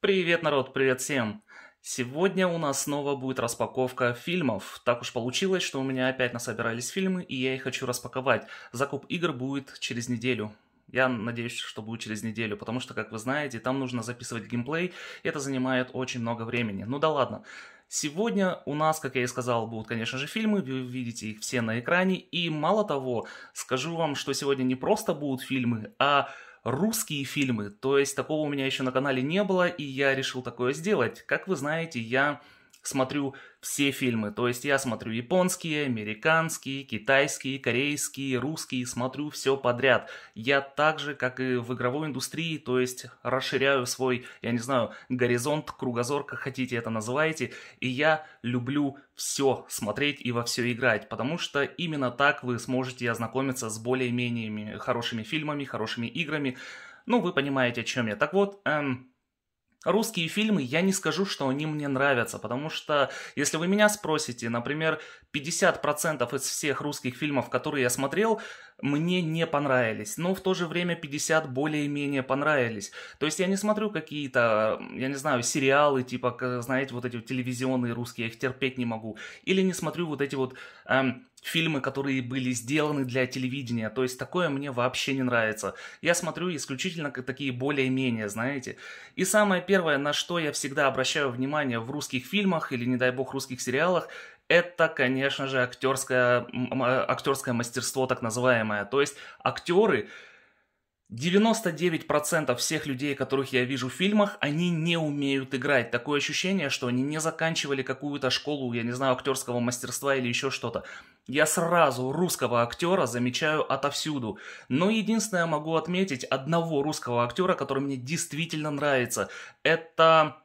Привет, народ, привет всем! Сегодня у нас снова будет распаковка фильмов. Так уж получилось, что у меня опять насобирались фильмы, и я их хочу распаковать. Закуп игр будет через неделю. Я надеюсь, что будет через неделю, потому что, как вы знаете, там нужно записывать геймплей, и это занимает очень много времени. Ну да ладно. Сегодня у нас, как я и сказал, будут, конечно же, фильмы, вы видите их все на экране, и мало того, скажу вам, что сегодня не просто будут фильмы, а русские фильмы. То есть такого у меня еще на канале не было, и я решил такое сделать. Как вы знаете, я смотрю все фильмы. То есть я смотрю японские, американские, китайские, корейские, русские, смотрю все подряд. Я так же, как и в игровой индустрии, то есть расширяю свой, я не знаю, горизонт, кругозор, как хотите это называете. И я люблю все смотреть и во все играть, потому что именно так вы сможете ознакомиться с более-менее хорошими фильмами, хорошими играми. Ну, вы понимаете, о чем я. Так вот, эм, русские фильмы, я не скажу, что они мне нравятся, потому что, если вы меня спросите, например, 50% из всех русских фильмов, которые я смотрел, мне не понравились, но в то же время 50 более-менее понравились. То есть я не смотрю какие-то, я не знаю, сериалы, типа, знаете, вот эти вот телевизионные русские, я их терпеть не могу, или не смотрю вот эти вот... Эм, фильмы, которые были сделаны для телевидения. То есть такое мне вообще не нравится. Я смотрю исключительно как такие более-менее, знаете. И самое первое, на что я всегда обращаю внимание в русских фильмах или, не дай бог, русских сериалах, это, конечно же, актерское, э, актерское мастерство так называемое. То есть актеры 99% всех людей, которых я вижу в фильмах, они не умеют играть. Такое ощущение, что они не заканчивали какую-то школу, я не знаю, актерского мастерства или еще что-то. Я сразу русского актера замечаю отовсюду. Но единственное, могу отметить одного русского актера, который мне действительно нравится. Это...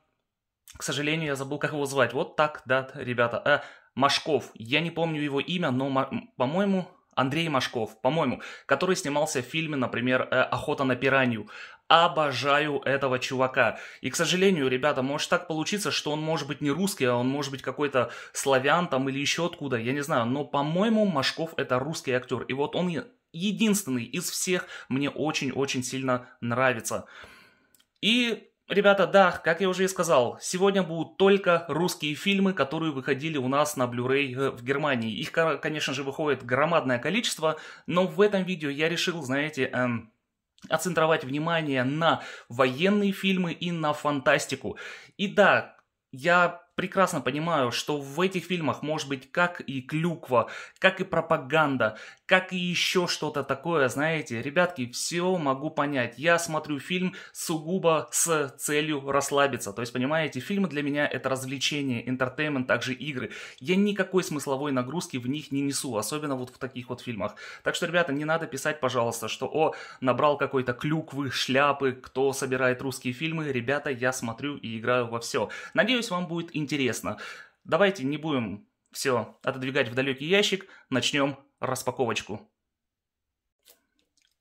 К сожалению, я забыл, как его звать. Вот так, да, ребята. Э, Машков. Я не помню его имя, но, по-моему, Андрей Машков, по-моему, который снимался в фильме, например, «Э, «Охота на пиранью» обожаю этого чувака. И, к сожалению, ребята, может так получиться, что он может быть не русский, а он может быть какой-то славян там или еще откуда, я не знаю. Но, по-моему, Машков это русский актер. И вот он единственный из всех мне очень-очень сильно нравится. И Ребята, да, как я уже и сказал, сегодня будут только русские фильмы, которые выходили у нас на Blu-ray э, в Германии. Их, конечно же, выходит громадное количество, но в этом видео я решил, знаете, эм, оцентровать внимание на военные фильмы и на фантастику. И да, я прекрасно понимаю, что в этих фильмах может быть как и клюква, как и пропаганда, как и еще что-то такое, знаете. Ребятки, все могу понять. Я смотрю фильм сугубо с целью расслабиться. То есть, понимаете, фильмы для меня это развлечение, интертеймент, также игры. Я никакой смысловой нагрузки в них не несу, особенно вот в таких вот фильмах. Так что, ребята, не надо писать, пожалуйста, что «О, набрал какой-то клюквы, шляпы, кто собирает русские фильмы». Ребята, я смотрю и играю во все. Надеюсь, вам будет интересно интересно. Давайте не будем все отодвигать в далекий ящик, начнем распаковочку.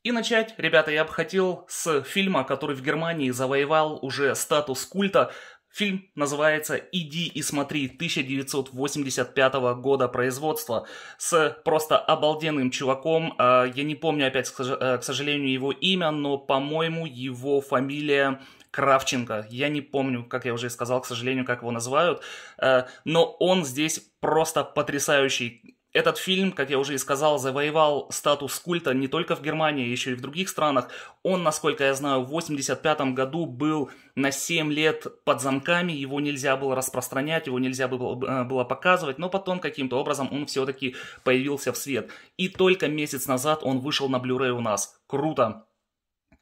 И начать, ребята, я бы хотел с фильма, который в Германии завоевал уже статус культа. Фильм называется «Иди и смотри» 1985 года производства с просто обалденным чуваком. А, я не помню опять, э, к сожалению, его имя, но, по-моему, его фамилия Кравченко. Я не помню, как я уже сказал, к сожалению, как его называют. Э, но он здесь просто потрясающий. Этот фильм, как я уже и сказал, завоевал статус культа не только в Германии, еще и в других странах. Он, насколько я знаю, в 1985 году был на 7 лет под замками, его нельзя было распространять, его нельзя было, э, было показывать, но потом каким-то образом он все-таки появился в свет. И только месяц назад он вышел на Blu-ray у нас. Круто!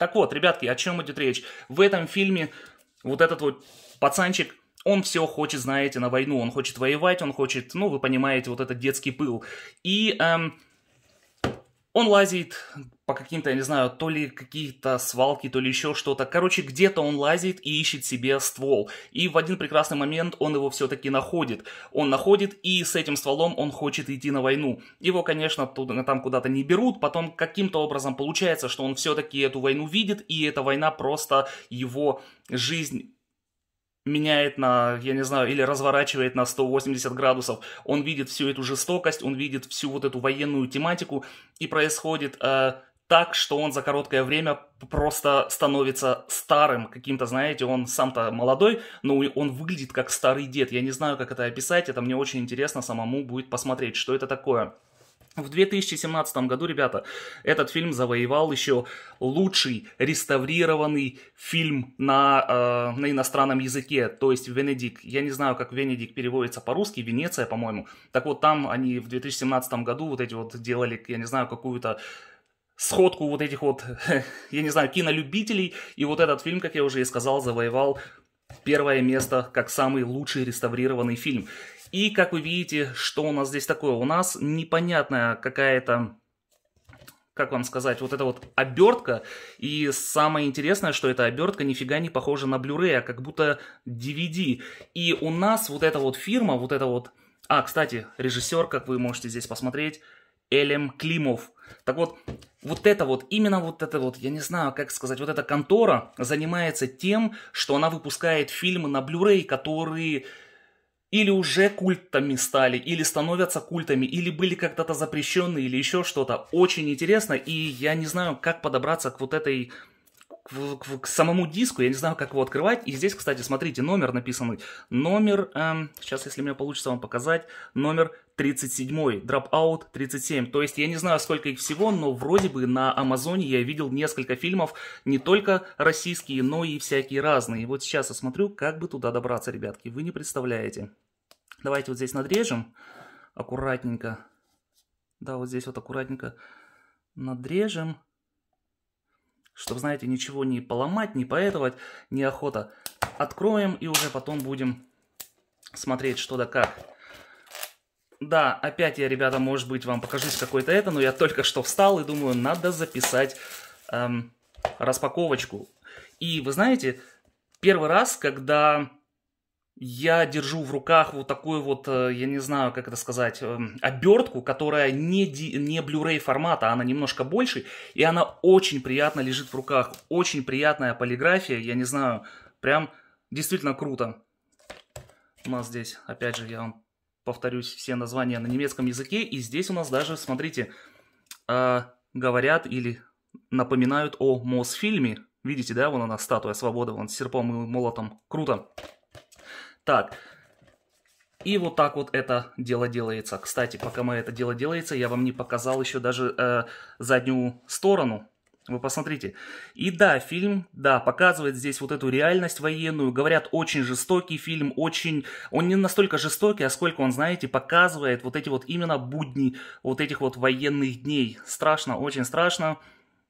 Так вот, ребятки, о чем идет речь? В этом фильме вот этот вот пацанчик, он все хочет, знаете, на войну, он хочет воевать, он хочет, ну, вы понимаете, вот этот детский пыл. И эм, он лазит по каким-то, я не знаю, то ли какие-то свалки, то ли еще что-то. Короче, где-то он лазит и ищет себе ствол. И в один прекрасный момент он его все-таки находит. Он находит, и с этим стволом он хочет идти на войну. Его, конечно, туда, там куда-то не берут. Потом каким-то образом получается, что он все-таки эту войну видит, и эта война просто его жизнь меняет на, я не знаю, или разворачивает на 180 градусов. Он видит всю эту жестокость, он видит всю вот эту военную тематику, и происходит э, так, что он за короткое время просто становится старым каким-то, знаете, он сам-то молодой, но он выглядит как старый дед. Я не знаю, как это описать, это мне очень интересно самому будет посмотреть, что это такое. В 2017 году, ребята, этот фильм завоевал еще лучший реставрированный фильм на, э, на иностранном языке, то есть Венедик. Я не знаю, как Венедик переводится по-русски, Венеция, по-моему. Так вот, там они в 2017 году вот эти вот делали, я не знаю, какую-то сходку вот этих вот, я не знаю, кинолюбителей. И вот этот фильм, как я уже и сказал, завоевал первое место как самый лучший реставрированный фильм. И как вы видите, что у нас здесь такое? У нас непонятная какая-то как вам сказать, вот эта вот обертка. И самое интересное, что эта обертка нифига не похожа на Blu-ray, а как будто DVD. И у нас вот эта вот фирма, вот эта вот... А, кстати, режиссер, как вы можете здесь посмотреть, Элем Климов. Так вот, вот это вот, именно вот это вот, я не знаю, как сказать, вот эта контора занимается тем, что она выпускает фильмы на Blu-ray, которые или уже культами стали, или становятся культами, или были когда-то запрещены, или еще что-то. Очень интересно, и я не знаю, как подобраться к вот этой к, к, к самому диску, я не знаю, как его открывать. И здесь, кстати, смотрите, номер написанный. Номер, эм, сейчас, если мне получится вам показать, номер 37, Dropout 37. То есть я не знаю, сколько их всего, но вроде бы на Амазоне я видел несколько фильмов, не только российские, но и всякие разные. И вот сейчас я смотрю, как бы туда добраться, ребятки, вы не представляете. Давайте вот здесь надрежем аккуратненько. Да, вот здесь вот аккуратненько надрежем. Чтобы, знаете, ничего не поломать, не поэтовать, неохота. Откроем и уже потом будем смотреть что да как. Да, опять я, ребята, может быть, вам покажусь какой-то это, но я только что встал и думаю, надо записать эм, распаковочку. И вы знаете, первый раз, когда я держу в руках вот такую вот, э, я не знаю, как это сказать, эм, обертку, которая не, не Blu-ray формата, она немножко больше, и она очень приятно лежит в руках. Очень приятная полиграфия, я не знаю, прям действительно круто. У нас здесь, опять же, я вам повторюсь, все названия на немецком языке, и здесь у нас даже, смотрите, э, говорят или напоминают о Мосфильме. Видите, да, вон она статуя свободы, вон с серпом и молотом. Круто. Так, и вот так вот это дело делается. Кстати, пока мы это дело делается, я вам не показал еще даже э, заднюю сторону. Вы посмотрите. И да, фильм, да, показывает здесь вот эту реальность военную. Говорят, очень жестокий фильм, очень... Он не настолько жестокий, а сколько он, знаете, показывает вот эти вот именно будни вот этих вот военных дней. Страшно, очень страшно.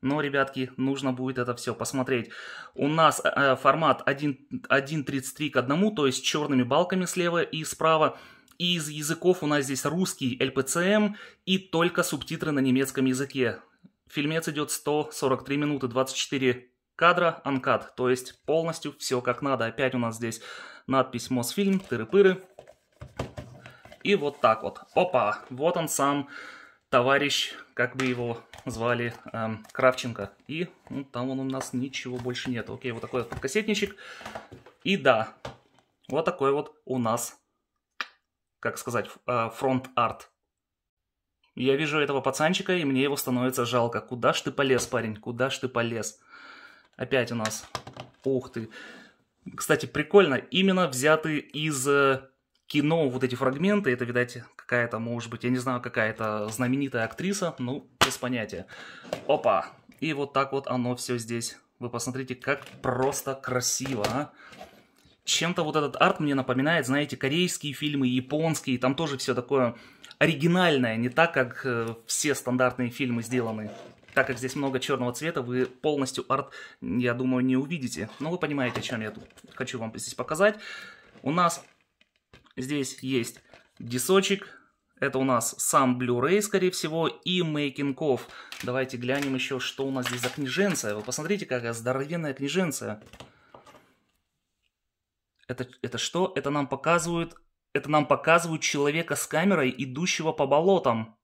Но, «Ну, ребятки, нужно будет это все посмотреть. У нас э, э формат 1.33 к 1, то есть черными балками слева и справа. И из языков у нас здесь русский LPCM и только субтитры на немецком языке. Фильмец идет 143 минуты 24 кадра, анкад, то есть полностью все как надо. Опять у нас здесь надпись «Мосфильм», «Тыры-пыры». И вот так вот. Опа, вот он сам товарищ, как бы его звали, эм, Кравченко. И ну, там он у нас ничего больше нет. Окей, вот такой вот кассетничек. И да, вот такой вот у нас, как сказать, э, фронт-арт. Я вижу этого пацанчика, и мне его становится жалко. Куда ж ты полез, парень, куда ж ты полез? Опять у нас, ух ты. Кстати, прикольно, именно взяты из э, кино вот эти фрагменты, это, видать, какая-то, может быть, я не знаю, какая-то знаменитая актриса, ну, без понятия. Опа! И вот так вот оно все здесь. Вы посмотрите, как просто красиво, а? Чем-то вот этот арт мне напоминает, знаете, корейские фильмы, японские, там тоже все такое оригинальное, не так, как э, все стандартные фильмы сделаны. Так как здесь много черного цвета, вы полностью арт, я думаю, не увидите. Но вы понимаете, о чем я тут хочу вам здесь показать. У нас здесь есть дисочек, это у нас сам Blu-ray, скорее всего, и Making of. Давайте глянем еще, что у нас здесь за книженция. Вы посмотрите, какая здоровенная книженция. Это, это что? Это нам показывают... Это нам показывают человека с камерой, идущего по болотам.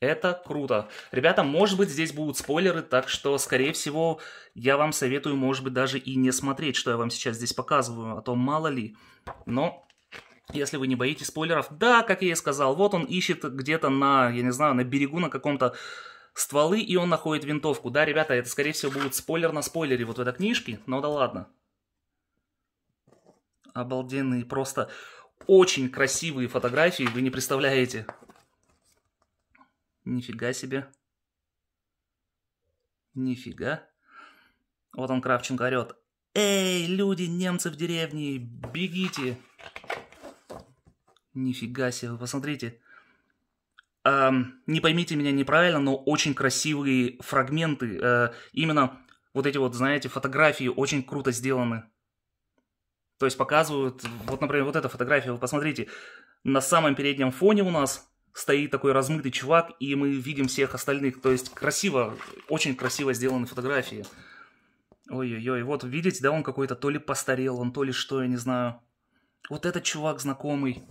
Это круто. Ребята, может быть, здесь будут спойлеры, так что, скорее всего, я вам советую, может быть, даже и не смотреть, что я вам сейчас здесь показываю, а то мало ли. Но если вы не боитесь спойлеров. Да, как я и сказал, вот он ищет где-то на, я не знаю, на берегу на каком-то стволы, и он находит винтовку. Да, ребята, это, скорее всего, будет спойлер на спойлере вот в этой книжке, но да ладно. Обалденные, просто очень красивые фотографии, вы не представляете. Нифига себе. Нифига. Вот он Кравченко орет. Эй, люди, немцы в деревне, бегите. Нифига себе, вы посмотрите. Эм, не поймите меня неправильно, но очень красивые фрагменты. Э, именно вот эти вот, знаете, фотографии очень круто сделаны. То есть показывают, вот, например, вот эта фотография, вы посмотрите, на самом переднем фоне у нас стоит такой размытый чувак, и мы видим всех остальных. То есть красиво, очень красиво сделаны фотографии. Ой-ой-ой, вот видите, да, он какой-то то ли постарел, он то ли что, я не знаю. Вот этот чувак знакомый.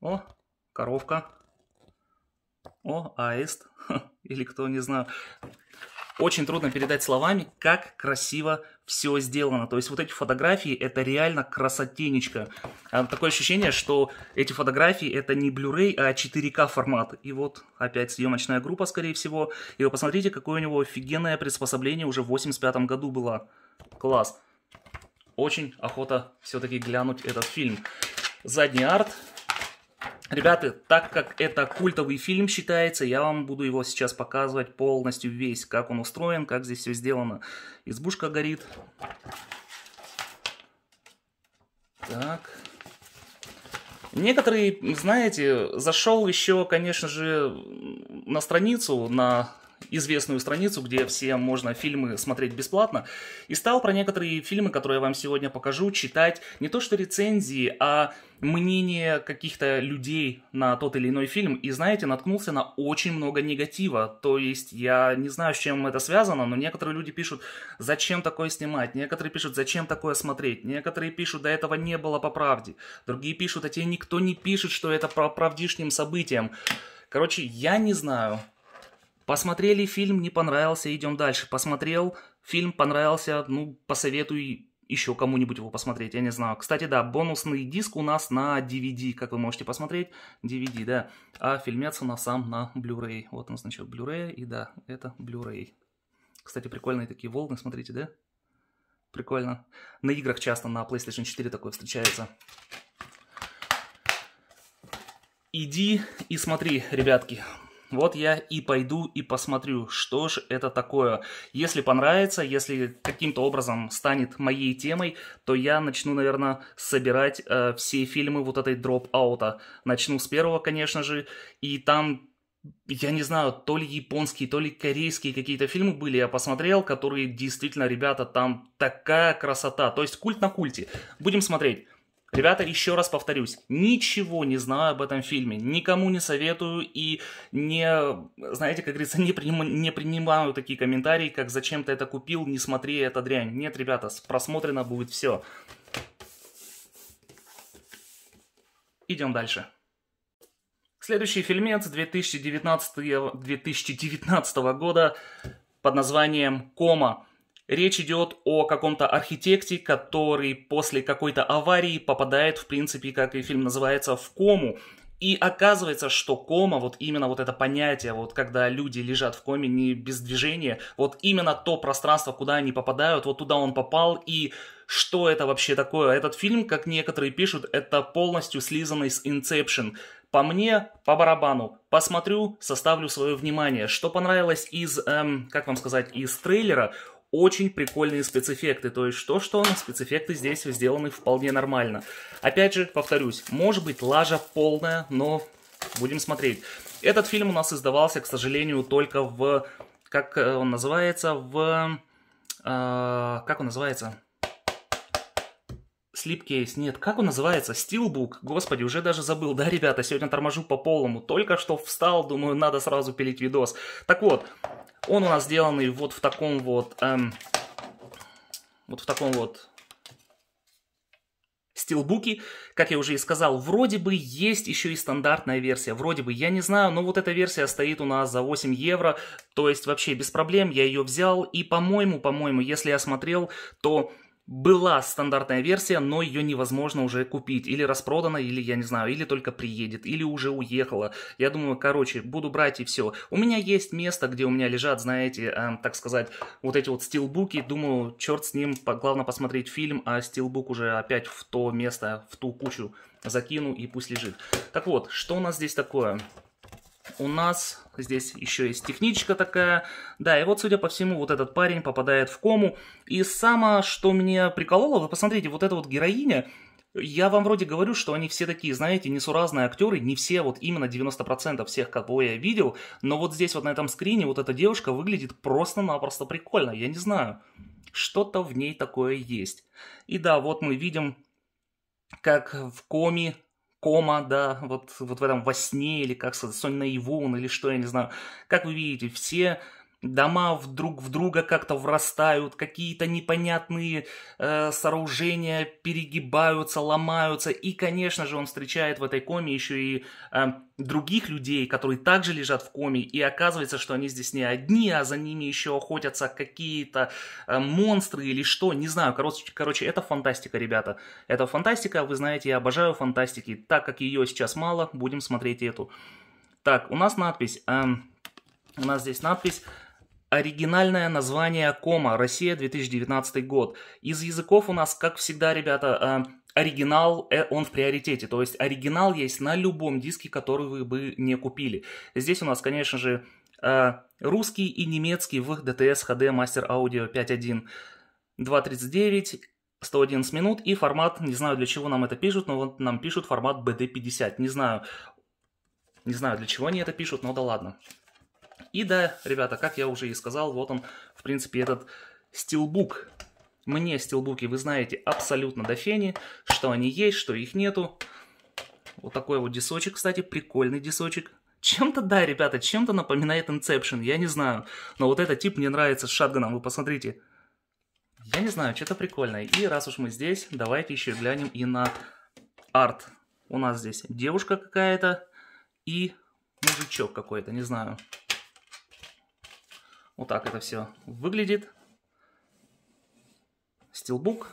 О, коровка. О, аист. Или кто, не знаю. Очень трудно передать словами, как красиво все сделано. То есть вот эти фотографии, это реально красотенечка. Такое ощущение, что эти фотографии это не Blu-ray, а 4К формат. И вот опять съемочная группа, скорее всего. И вы посмотрите, какое у него офигенное приспособление уже в 85 году было. Класс. Очень охота все-таки глянуть этот фильм. Задний арт Ребята, так как это культовый фильм считается, я вам буду его сейчас показывать полностью весь, как он устроен, как здесь все сделано. Избушка горит. Так. Некоторые, знаете, зашел еще, конечно же, на страницу, на известную страницу, где все можно фильмы смотреть бесплатно, и стал про некоторые фильмы, которые я вам сегодня покажу, читать не то что рецензии, а мнение каких-то людей на тот или иной фильм, и, знаете, наткнулся на очень много негатива. То есть я не знаю, с чем это связано, но некоторые люди пишут, зачем такое снимать, некоторые пишут, зачем такое смотреть, некоторые пишут, до этого не было по правде, другие пишут, а тебе никто не пишет, что это про правдишним событием. Короче, я не знаю, Посмотрели фильм, не понравился, идем дальше. Посмотрел, фильм понравился, ну, посоветуй еще кому-нибудь его посмотреть, я не знаю. Кстати, да, бонусный диск у нас на DVD, как вы можете посмотреть, DVD, да. А фильмец у нас сам на Blu-ray. Вот он, значит, Blu-ray, и да, это Blu-ray. Кстати, прикольные такие волны, смотрите, да? Прикольно. На играх часто на PlayStation 4 такое встречается. Иди и смотри, ребятки. Вот я и пойду и посмотрю, что же это такое. Если понравится, если каким-то образом станет моей темой, то я начну, наверное, собирать э, все фильмы вот этой дроп-аута. Начну с первого, конечно же, и там я не знаю, то ли японские, то ли корейские какие-то фильмы были, я посмотрел, которые действительно, ребята, там такая красота. То есть культ на культе. Будем смотреть. Ребята, еще раз повторюсь, ничего не знаю об этом фильме, никому не советую и не, знаете, как говорится, не, приним, не принимаю такие комментарии, как «зачем ты это купил, не смотри, это дрянь». Нет, ребята, просмотрено будет все. Идем дальше. Следующий фильмец 2019, 2019 года под названием «Кома». Речь идет о каком-то архитекте, который после какой-то аварии попадает, в принципе, как и фильм называется, в кому. И оказывается, что кома, вот именно вот это понятие, вот когда люди лежат в коме не без движения, вот именно то пространство, куда они попадают, вот туда он попал, и что это вообще такое? Этот фильм, как некоторые пишут, это полностью слизанный с Inception. По мне, по барабану, посмотрю, составлю свое внимание. Что понравилось из, эм, как вам сказать, из трейлера, очень прикольные спецэффекты. То есть, то, что, но спецэффекты здесь сделаны вполне нормально. Опять же, повторюсь, может быть, лажа полная, но будем смотреть. Этот фильм у нас издавался, к сожалению, только в... Как он называется? В... Э, как он называется? Слипкейс, нет, как он называется? Стилбук, господи, уже даже забыл, да, ребята, сегодня торможу по полному, только что встал, думаю, надо сразу пилить видос. Так вот, он у нас сделанный вот в таком вот, эм, вот в таком вот стилбуке. Как я уже и сказал, вроде бы есть еще и стандартная версия. Вроде бы, я не знаю, но вот эта версия стоит у нас за 8 евро. То есть вообще без проблем я ее взял. И по-моему, по-моему, если я смотрел, то была стандартная версия, но ее невозможно уже купить. Или распродана, или, я не знаю, или только приедет, или уже уехала. Я думаю, короче, буду брать и все. У меня есть место, где у меня лежат, знаете, э, так сказать, вот эти вот стилбуки. Думаю, черт с ним, главное посмотреть фильм, а стилбук уже опять в то место, в ту кучу закину и пусть лежит. Так вот, что у нас здесь такое? у нас здесь еще есть техничка такая. Да, и вот, судя по всему, вот этот парень попадает в кому. И самое, что меня прикололо, вы посмотрите, вот эта вот героиня, я вам вроде говорю, что они все такие, знаете, несуразные актеры, не все, вот именно 90% всех, кого я видел, но вот здесь вот на этом скрине вот эта девушка выглядит просто-напросто прикольно, я не знаю, что-то в ней такое есть. И да, вот мы видим, как в коме кома, да, вот, вот в этом во сне, или как сказать, сон наяву, или что, я не знаю. Как вы видите, все дома вдруг в друга как-то врастают, какие-то непонятные э, сооружения перегибаются, ломаются. И, конечно же, он встречает в этой коме еще и э, других людей, которые также лежат в коме. И оказывается, что они здесь не одни, а за ними еще охотятся какие-то э, монстры или что. Не знаю. Короче, короче, это фантастика, ребята. Это фантастика. Вы знаете, я обожаю фантастики. Так как ее сейчас мало, будем смотреть эту. Так, у нас надпись. Э, у нас здесь надпись Оригинальное название Кома, Россия, 2019 год. Из языков у нас, как всегда, ребята, э, оригинал, э, он в приоритете. То есть оригинал есть на любом диске, который вы бы не купили. Здесь у нас, конечно же, э, русский и немецкий в DTS HD Master Audio 5.1. 2.39, 111 минут и формат, не знаю для чего нам это пишут, но вот нам пишут формат BD50. Не знаю, не знаю для чего они это пишут, но да ладно. И да, ребята, как я уже и сказал, вот он, в принципе, этот стилбук. Мне стилбуки, вы знаете, абсолютно до фени, что они есть, что их нету. Вот такой вот десочек, кстати, прикольный десочек. Чем-то, да, ребята, чем-то напоминает Inception, я не знаю. Но вот этот тип мне нравится с шатганом, вы посмотрите. Я не знаю, что-то прикольное. И раз уж мы здесь, давайте еще глянем и на арт. У нас здесь девушка какая-то и мужичок какой-то, не знаю. Вот так это все выглядит. Стилбук.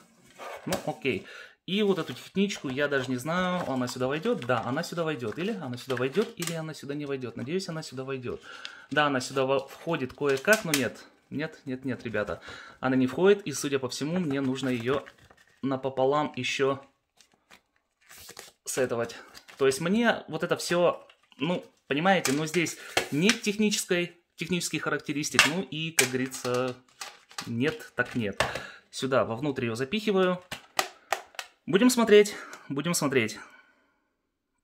Ну, окей. И вот эту техничку, я даже не знаю, она сюда войдет? Да, она сюда войдет. Или она сюда войдет, или она сюда не войдет. Надеюсь, она сюда войдет. Да, она сюда входит кое-как, но нет. Нет, нет, нет, ребята. Она не входит, и, судя по всему, мне нужно ее напополам еще сетовать. То есть мне вот это все, ну, понимаете, но здесь нет технической технических характеристик. Ну и, как говорится, нет так нет. Сюда, вовнутрь ее запихиваю. Будем смотреть, будем смотреть.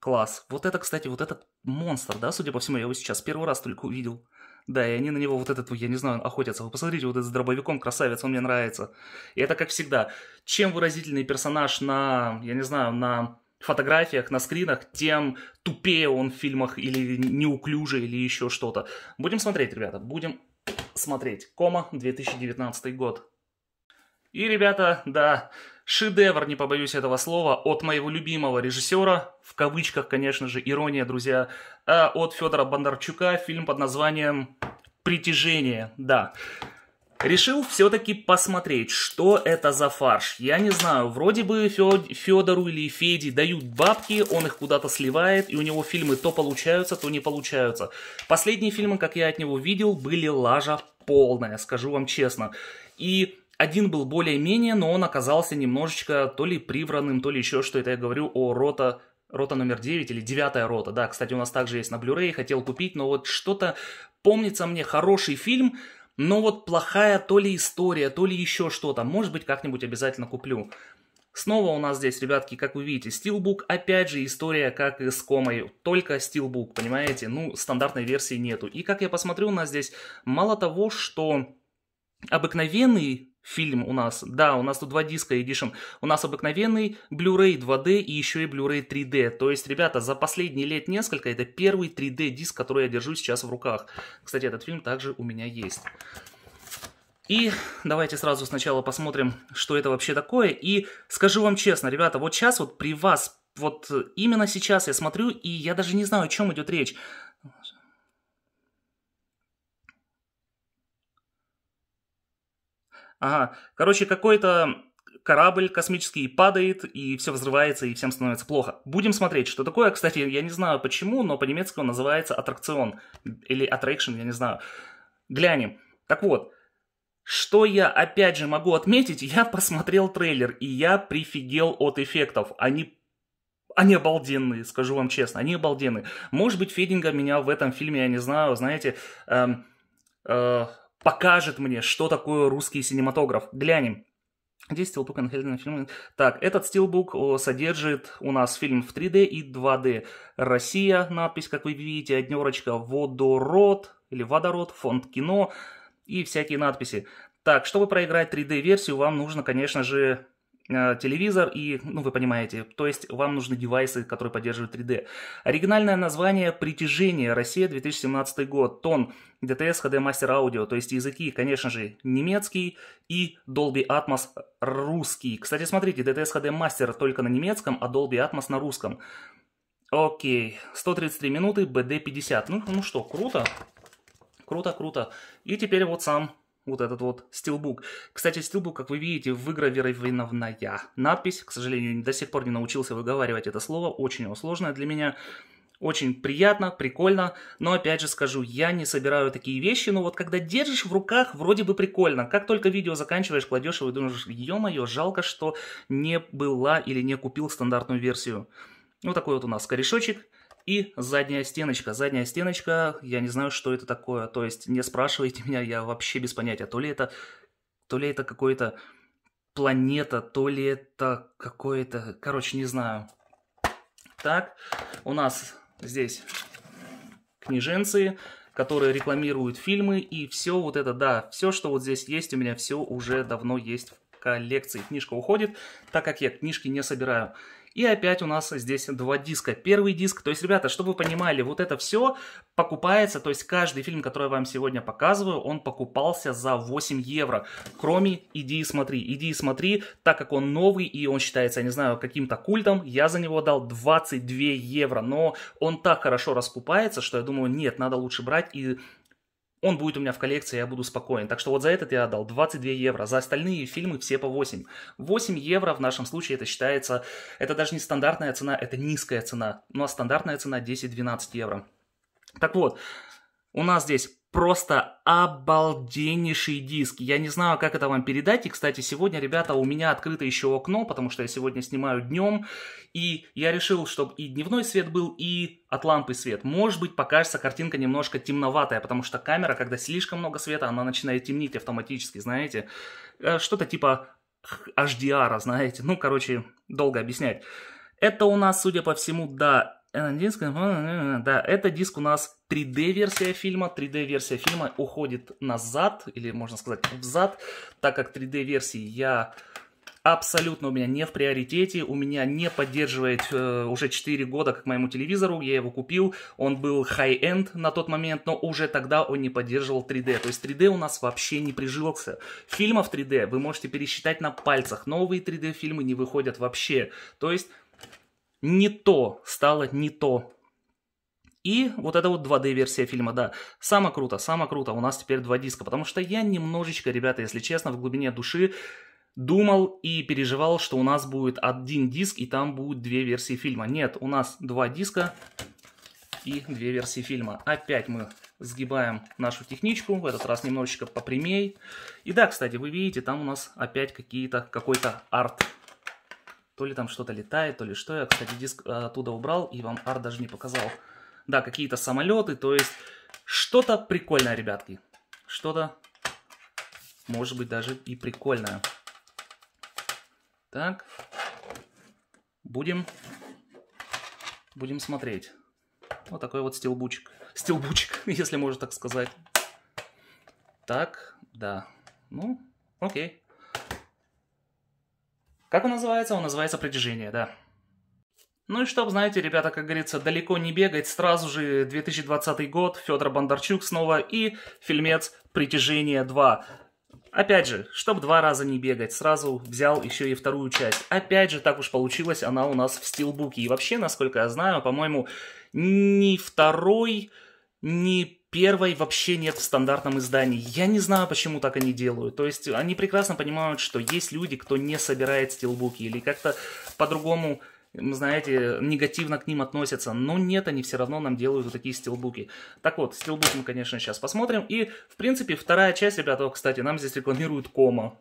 Класс. Вот это, кстати, вот этот монстр, да, судя по всему, я его сейчас первый раз только увидел. Да, и они на него вот этот, я не знаю, охотятся. Вы посмотрите, вот этот с дробовиком красавец, он мне нравится. И это как всегда. Чем выразительный персонаж на, я не знаю, на фотографиях, на скринах, тем тупее он в фильмах или неуклюже, или еще что-то. Будем смотреть, ребята, будем смотреть. Кома, 2019 год. И, ребята, да, шедевр, не побоюсь этого слова, от моего любимого режиссера, в кавычках, конечно же, ирония, друзья, а от Федора Бондарчука, фильм под названием «Притяжение», да. Решил все-таки посмотреть, что это за фарш. Я не знаю, вроде бы Федору или Феде дают бабки, он их куда-то сливает, и у него фильмы то получаются, то не получаются. Последние фильмы, как я от него видел, были лажа полная, скажу вам честно. И один был более-менее, но он оказался немножечко то ли привранным, то ли еще что то я говорю о рота рота номер 9 или девятая рота. Да, кстати, у нас также есть на Blu-ray, хотел купить, но вот что-то помнится мне хороший фильм, но вот плохая то ли история, то ли еще что-то. Может быть, как-нибудь обязательно куплю. Снова у нас здесь, ребятки, как вы видите, Steelbook. Опять же, история как и с комой, только Steelbook, понимаете? Ну, стандартной версии нету. И как я посмотрю, у нас здесь мало того, что обыкновенный фильм у нас. Да, у нас тут два диска Edition. У нас обыкновенный Blu-ray 2D и еще и Blu-ray 3D. То есть, ребята, за последние лет несколько это первый 3D диск, который я держу сейчас в руках. Кстати, этот фильм также у меня есть. И давайте сразу сначала посмотрим, что это вообще такое. И скажу вам честно, ребята, вот сейчас вот при вас вот именно сейчас я смотрю, и я даже не знаю, о чем идет речь. Ага. Короче, какой-то корабль космический падает, и все взрывается, и всем становится плохо. Будем смотреть, что такое. Кстати, я не знаю почему, но по-немецки он называется аттракцион. Или аттракшн, я не знаю. Глянем. Так вот, что я опять же могу отметить, я посмотрел трейлер, и я прифигел от эффектов. Они они обалденные, скажу вам честно, они обалденные. Может быть, Фединга меня в этом фильме, я не знаю, знаете, эм, э, покажет мне, что такое русский синематограф. Глянем. Здесь стилбук, Бук фильм. Так, этот стилбук содержит у нас фильм в 3D и 2D. Россия, надпись, как вы видите, однерочка, водород или водород, фонд кино и всякие надписи. Так, чтобы проиграть 3D-версию, вам нужно, конечно же, Э, телевизор и, ну, вы понимаете, то есть вам нужны девайсы, которые поддерживают 3D. Оригинальное название «Притяжение. Россия. 2017 год. Тон. DTS HD Master Audio». То есть языки, конечно же, немецкий и Dolby Atmos русский. Кстати, смотрите, DTS HD Master только на немецком, а Dolby Atmos на русском. Окей, 133 минуты, BD 50. Ну, ну что, круто. Круто, круто. И теперь вот сам вот этот вот стилбук. Кстати, стилбук, как вы видите, выгравированная надпись. К сожалению, до сих пор не научился выговаривать это слово. Очень его сложное для меня. Очень приятно, прикольно, но опять же скажу, я не собираю такие вещи, но вот когда держишь в руках, вроде бы прикольно. Как только видео заканчиваешь, кладешь его и думаешь, ё-моё, жалко, что не была или не купил стандартную версию. Вот такой вот у нас корешочек. И задняя стеночка. Задняя стеночка, я не знаю, что это такое. То есть не спрашивайте меня, я вообще без понятия. То ли это, то ли это какое то планета, то ли это какое-то... Короче, не знаю. Так, у нас здесь книженцы, которые рекламируют фильмы. И все вот это, да, все, что вот здесь есть, у меня все уже давно есть в коллекции. Книжка уходит, так как я книжки не собираю. И опять у нас здесь два диска. Первый диск, то есть, ребята, чтобы вы понимали, вот это все покупается, то есть каждый фильм, который я вам сегодня показываю, он покупался за 8 евро. Кроме «Иди и смотри». «Иди и смотри», так как он новый и он считается, я не знаю, каким-то культом, я за него дал 22 евро. Но он так хорошо раскупается, что я думаю, нет, надо лучше брать и он будет у меня в коллекции, я буду спокоен. Так что вот за этот я отдал 22 евро, за остальные фильмы все по 8. 8 евро в нашем случае это считается, это даже не стандартная цена, это низкая цена, ну а стандартная цена 10-12 евро. Так вот, у нас здесь просто обалденнейший диск. Я не знаю, как это вам передать. И, кстати, сегодня, ребята, у меня открыто еще окно, потому что я сегодня снимаю днем. И я решил, чтобы и дневной свет был, и от лампы свет. Может быть, покажется картинка немножко темноватая, потому что камера, когда слишком много света, она начинает темнить автоматически, знаете. Э, что-то типа HDR, знаете. Ну, короче, долго объяснять. Это у нас, судя по всему, да, Диск, ну, ну, ну, да, это диск у нас 3D-версия фильма. 3D-версия фильма уходит назад, или можно сказать взад, так как 3D-версии я абсолютно у меня не в приоритете, у меня не поддерживает э, уже 4 года как моему телевизору, я его купил, он был high-end на тот момент, но уже тогда он не поддерживал 3D, то есть 3D у нас вообще не прижился. Фильмов 3D вы можете пересчитать на пальцах, новые 3D фильмы не выходят вообще, то есть не то, стало не то. И вот это вот 2D-версия фильма, да, само круто, само круто, у нас теперь два диска, потому что я немножечко, ребята, если честно, в глубине души думал и переживал, что у нас будет один диск и там будут две версии фильма. Нет, у нас два диска и две версии фильма. Опять мы сгибаем нашу техничку, в этот раз немножечко попрямей. И да, кстати, вы видите, там у нас опять какие-то какой-то арт то ли там что-то летает, то ли что. Я, кстати, диск э, оттуда убрал и вам арт даже не показал. Да, какие-то самолеты, то есть что-то прикольное, ребятки. Что-то, может быть, даже и прикольное. Так, будем, будем смотреть. Вот такой вот стилбучик. Стилбучик, если можно так сказать. Так, да. Ну, окей. Как он называется? Он называется «Притяжение», да. Ну и чтобы знаете, ребята, как говорится, далеко не бегать, сразу же 2020 год, Федор Бондарчук снова и фильмец «Притяжение 2». Опять же, чтобы два раза не бегать, сразу взял еще и вторую часть. Опять же, так уж получилось, она у нас в стилбуке. И вообще, насколько я знаю, по-моему, ни второй, ни первой вообще нет в стандартном издании. Я не знаю, почему так они делают. То есть они прекрасно понимают, что есть люди, кто не собирает стилбуки или как-то по-другому знаете, негативно к ним относятся. Но нет, они все равно нам делают вот такие стилбуки. Так вот, стилбук мы, конечно, сейчас посмотрим. И, в принципе, вторая часть, ребята, кстати, нам здесь рекламируют кома.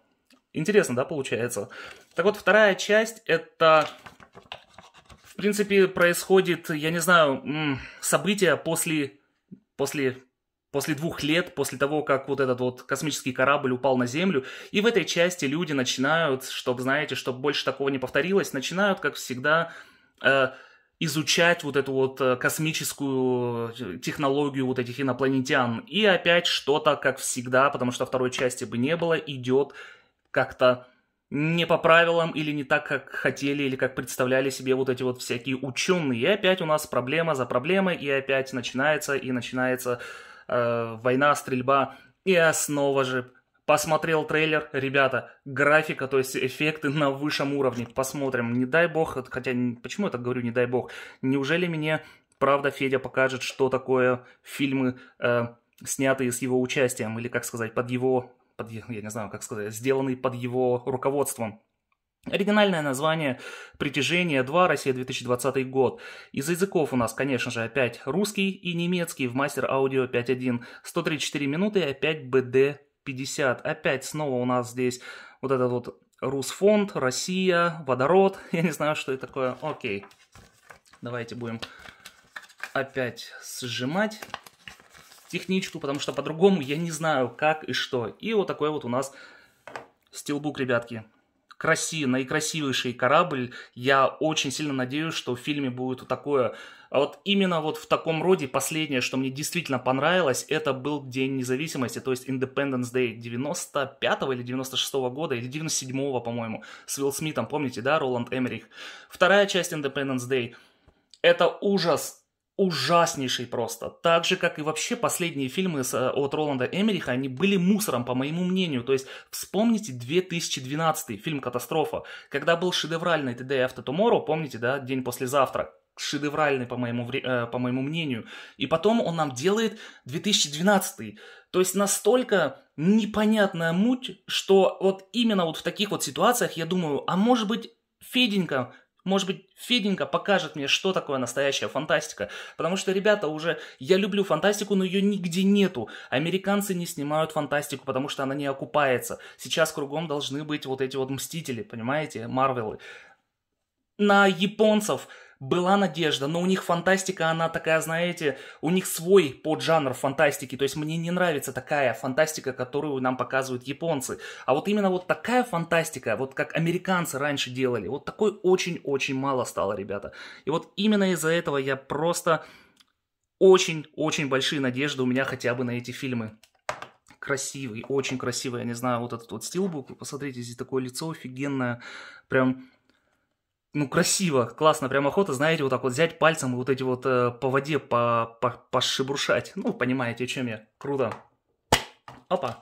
Интересно, да, получается? Так вот, вторая часть это, в принципе, происходит, я не знаю, события после после после двух лет, после того, как вот этот вот космический корабль упал на Землю. И в этой части люди начинают, чтобы, знаете, чтобы больше такого не повторилось, начинают, как всегда, э, изучать вот эту вот э, космическую э, технологию вот этих инопланетян. И опять что-то, как всегда, потому что второй части бы не было, идет как-то не по правилам или не так, как хотели или как представляли себе вот эти вот всякие ученые. И опять у нас проблема за проблемой, и опять начинается, и начинается э, война, стрельба. И снова же посмотрел трейлер, ребята, графика, то есть эффекты на высшем уровне. Посмотрим, не дай бог, хотя почему я так говорю, не дай бог. Неужели мне, правда, Федя покажет, что такое фильмы, э, снятые с его участием, или, как сказать, под его под, я не знаю, как сказать, сделанный под его руководством. Оригинальное название «Притяжение 2. Россия 2020 год». Из языков у нас, конечно же, опять русский и немецкий в мастер аудио 5.1. 134 минуты и опять БД 50. Опять снова у нас здесь вот этот вот Русфонд, Россия, водород. Я не знаю, что это такое. Окей. Давайте будем опять сжимать техничку, потому что по-другому я не знаю, как и что. И вот такой вот у нас стилбук, ребятки. Красивый, наикрасивейший корабль. Я очень сильно надеюсь, что в фильме будет вот такое... А вот именно вот в таком роде последнее, что мне действительно понравилось, это был День независимости, то есть Independence Day 95 го или 96 -го года, или 97 го по-моему, с Уилл Смитом, помните, да, Роланд Эмерих. Вторая часть Independence Day — это ужас, ужаснейший просто. Так же, как и вообще последние фильмы э, от Роланда Эмериха, они были мусором, по моему мнению. То есть вспомните 2012 фильм «Катастрофа», когда был шедевральный «The Day After Tomorrow», помните, да, «День послезавтра», шедевральный, по моему, э, по моему мнению. И потом он нам делает 2012. То есть настолько непонятная муть, что вот именно вот в таких вот ситуациях я думаю, а может быть, Феденька, может быть, Феденька покажет мне, что такое настоящая фантастика. Потому что, ребята, уже я люблю фантастику, но ее нигде нету. Американцы не снимают фантастику, потому что она не окупается. Сейчас кругом должны быть вот эти вот мстители, понимаете, Марвелы. На японцев была надежда, но у них фантастика, она такая, знаете, у них свой поджанр фантастики. То есть мне не нравится такая фантастика, которую нам показывают японцы. А вот именно вот такая фантастика, вот как американцы раньше делали, вот такой очень-очень мало стало, ребята. И вот именно из-за этого я просто очень-очень большие надежды у меня хотя бы на эти фильмы красивый, очень красивый, я не знаю, вот этот вот стилбук, посмотрите, здесь такое лицо офигенное, прям ну, красиво, классно, прям охота, знаете, вот так вот взять пальцем и вот эти вот э, по воде по, по, пошебрушать. Ну, понимаете, о чем я. Круто. Опа.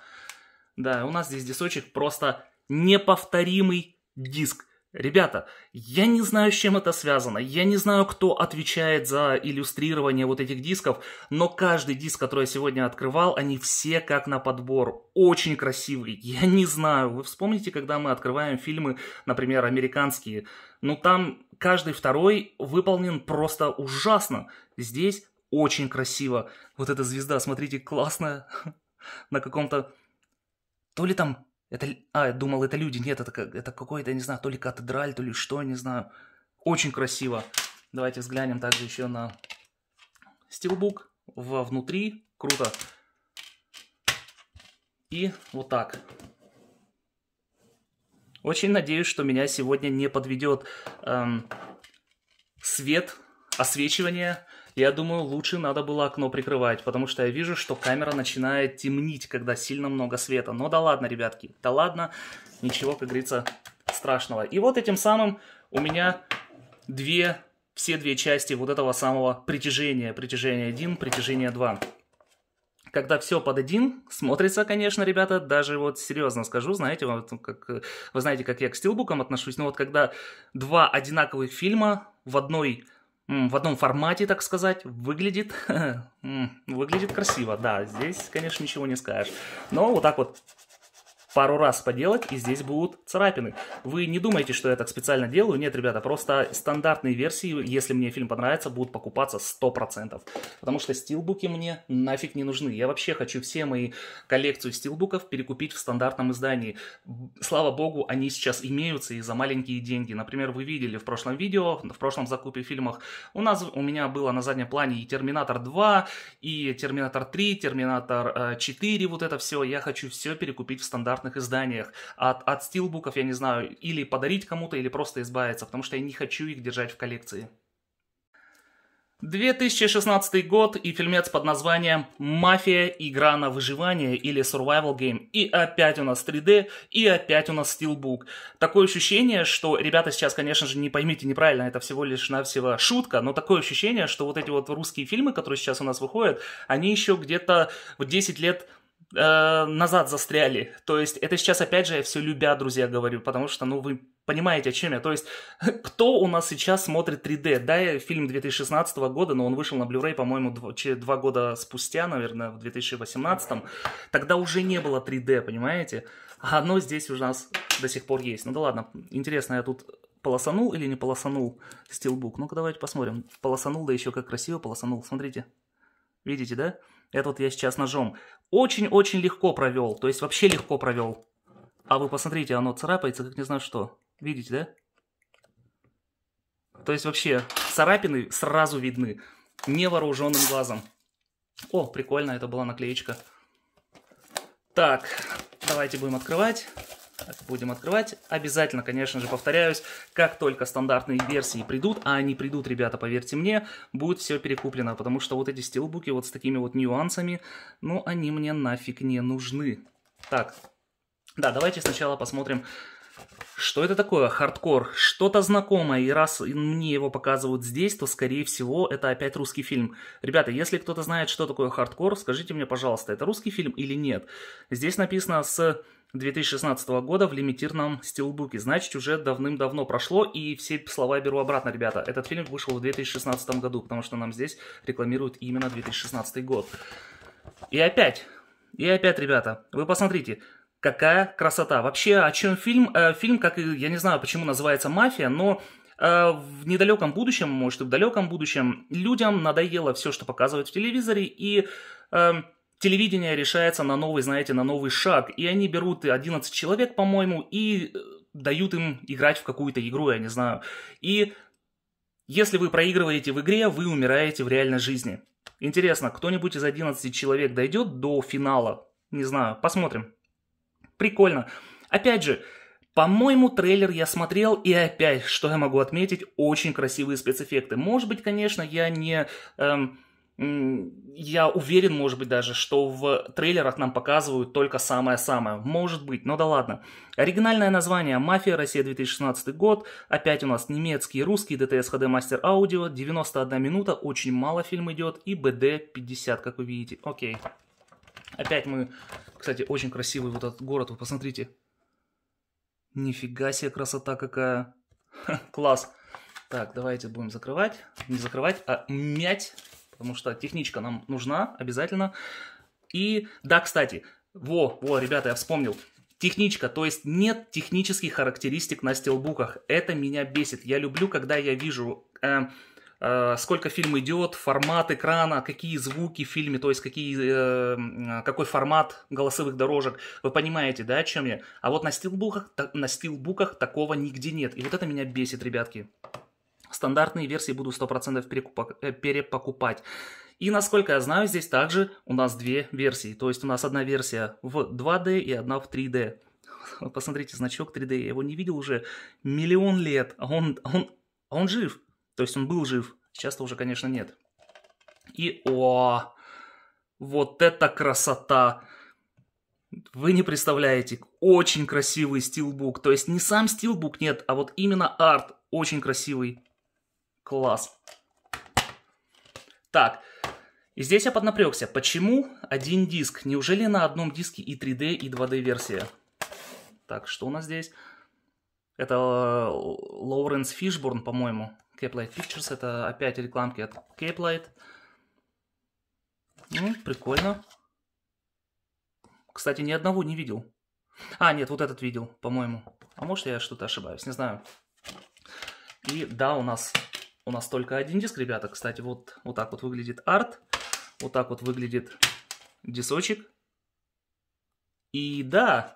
Да, у нас здесь дисочек просто неповторимый диск. Ребята, я не знаю, с чем это связано, я не знаю, кто отвечает за иллюстрирование вот этих дисков, но каждый диск, который я сегодня открывал, они все как на подбор, очень красивые, я не знаю. Вы вспомните, когда мы открываем фильмы, например, американские, ну там каждый второй выполнен просто ужасно, здесь очень красиво. Вот эта звезда, смотрите, классная, на каком-то, то ли там это... А, я думал, это люди. Нет, это, это какой-то, не знаю, то ли катедраль, то ли что, не знаю. Очень красиво. Давайте взглянем также еще на стилбук. Внутри. Круто. И вот так. Очень надеюсь, что меня сегодня не подведет эм, свет, освечивание. Я думаю, лучше надо было окно прикрывать, потому что я вижу, что камера начинает темнить, когда сильно много света. Но да ладно, ребятки, да ладно, ничего, как говорится, страшного. И вот этим самым у меня две, все две части вот этого самого притяжения. Притяжение 1, притяжение 2. Когда все под один, смотрится, конечно, ребята, даже вот серьезно скажу, знаете, вот как, вы знаете, как я к стилбукам отношусь, но вот когда два одинаковых фильма в одной в одном формате, так сказать, выглядит, выглядит красиво. Да, здесь, конечно, ничего не скажешь. Но вот так вот пару раз поделать, и здесь будут царапины. Вы не думаете, что я так специально делаю. Нет, ребята, просто стандартные версии, если мне фильм понравится, будут покупаться 100%. Потому что стилбуки мне нафиг не нужны. Я вообще хочу все мои коллекцию стилбуков перекупить в стандартном издании. Слава богу, они сейчас имеются и за маленькие деньги. Например, вы видели в прошлом видео, в прошлом закупе фильмах, у нас у меня было на заднем плане и Терминатор 2, и Терминатор 3, Терминатор 4, э, вот это все. Я хочу все перекупить в стандартном стандартных изданиях, от, от стилбуков, я не знаю, или подарить кому-то, или просто избавиться, потому что я не хочу их держать в коллекции. 2016 год и фильмец под названием «Мафия. Игра на выживание» или «Survival Game». И опять у нас 3D, и опять у нас стилбук Такое ощущение, что, ребята, сейчас, конечно же, не поймите неправильно, это всего лишь навсего шутка, но такое ощущение, что вот эти вот русские фильмы, которые сейчас у нас выходят, они еще где-то в 10 лет Э, назад застряли. То есть это сейчас, опять же, я все любя, друзья, говорю, потому что, ну, вы понимаете, о чем я. То есть кто у нас сейчас смотрит 3D? Да, фильм 2016 года, но он вышел на Blu-ray, по-моему, два, два года спустя, наверное, в 2018. Тогда уже не было 3D, понимаете? А оно здесь у нас до сих пор есть. Ну да ладно, интересно, я тут полосанул или не полосанул стилбук? Ну-ка давайте посмотрим. Полосанул, да еще как красиво полосанул. Смотрите. Видите, да? Этот я сейчас ножом. Очень-очень легко провел, то есть вообще легко провел. А вы посмотрите, оно царапается, как не знаю что. Видите, да? То есть вообще царапины сразу видны невооруженным глазом. О, прикольно, это была наклеечка. Так, давайте будем открывать. Так, будем открывать. Обязательно, конечно же, повторяюсь, как только стандартные версии придут, а они придут, ребята, поверьте мне, будет все перекуплено, потому что вот эти стилбуки вот с такими вот нюансами, ну, они мне нафиг не нужны. Так, да, давайте сначала посмотрим, что это такое хардкор? Что-то знакомое, и раз мне его показывают здесь, то, скорее всего, это опять русский фильм. Ребята, если кто-то знает, что такое хардкор, скажите мне, пожалуйста, это русский фильм или нет? Здесь написано с 2016 года в лимитированном стилбуке. Значит, уже давным-давно прошло, и все слова я беру обратно, ребята. Этот фильм вышел в 2016 году, потому что нам здесь рекламируют именно 2016 год. И опять, и опять, ребята, вы посмотрите, какая красота. Вообще, о чем фильм? Э, фильм, как я не знаю, почему называется «Мафия», но э, в недалеком будущем, может, и в далеком будущем, людям надоело все, что показывают в телевизоре, и эм, телевидение решается на новый, знаете, на новый шаг. И они берут 11 человек, по-моему, и э, дают им играть в какую-то игру, я не знаю. И если вы проигрываете в игре, вы умираете в реальной жизни. Интересно, кто-нибудь из 11 человек дойдет до финала? Не знаю, посмотрим. Прикольно. Опять же, по-моему, трейлер я смотрел, и опять, что я могу отметить, очень красивые спецэффекты. Может быть, конечно, я не... Эм, я уверен, может быть, даже, что в трейлерах нам показывают только самое-самое. Может быть, но да ладно. Оригинальное название «Мафия. Россия. 2016 год». Опять у нас немецкий, русский, ДТС HD Master Audio. 91 минута, очень мало фильм идет. И БД 50, как вы видите. Окей. Опять мы... Кстати, очень красивый вот этот город, вы посмотрите. Нифига себе красота какая. Класс. Так, давайте будем закрывать. Не закрывать, а мять потому что техничка нам нужна обязательно. И да, кстати, во, во, ребята, я вспомнил. Техничка, то есть нет технических характеристик на стилбуках. Это меня бесит. Я люблю, когда я вижу... Э, э сколько фильм идет, формат экрана, какие звуки в фильме, то есть какие, э, какой формат голосовых дорожек. Вы понимаете, да, о чем я? А вот на стилбуках, на стилбуках такого нигде нет. И вот это меня бесит, ребятки. Стандартные версии буду 100% э, перепокупать. И насколько я знаю, здесь также у нас две версии. То есть у нас одна версия в 2D и одна в 3D. Посмотрите, значок 3D, я его не видел уже миллион лет, а он, он, а он жив. То есть он был жив, сейчас-то уже, конечно, нет. И о, вот это красота! Вы не представляете, очень красивый стилбук. То есть не сам стилбук, нет, а вот именно арт очень красивый. Класс. Так, и здесь я поднапрягся. Почему один диск? Неужели на одном диске и 3D, и 2D версия? Так, что у нас здесь? Это э, Лоуренс Фишборн, по-моему. Caplight Pictures. Это опять рекламки от Caplight. Ну, прикольно. Кстати, ни одного не видел. А, нет, вот этот видел, по-моему. А может, я что-то ошибаюсь, не знаю. И да, у нас у нас только один диск, ребята. Кстати, вот, вот так вот выглядит арт. Вот так вот выглядит дисочек. И да,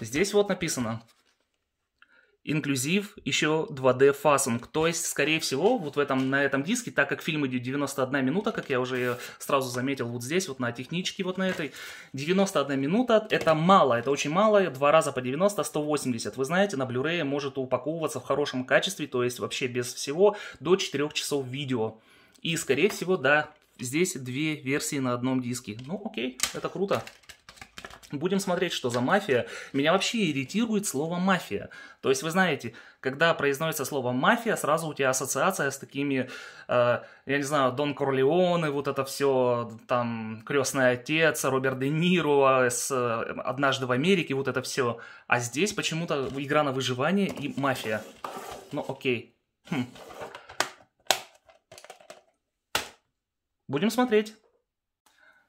здесь вот написано инклюзив еще 2D фасинг. То есть, скорее всего, вот в этом, на этом диске, так как фильм идет 91 минута, как я уже сразу заметил вот здесь, вот на техничке, вот на этой, 91 минута, это мало, это очень мало, два раза по 90, 180. Вы знаете, на Blu-ray может упаковываться в хорошем качестве, то есть вообще без всего, до 4 часов видео. И, скорее всего, да, здесь две версии на одном диске. Ну, окей, это круто. Будем смотреть, что за мафия. Меня вообще иритирует слово «мафия». То есть, вы знаете, когда произносится слово «мафия», сразу у тебя ассоциация с такими, э, я не знаю, Дон Корлеоне, вот это все, там, «Крестный отец», Роберт Де Ниро, а, с, э, «Однажды в Америке», вот это все. А здесь почему-то игра на выживание и мафия. Ну, окей. Хм. Будем смотреть.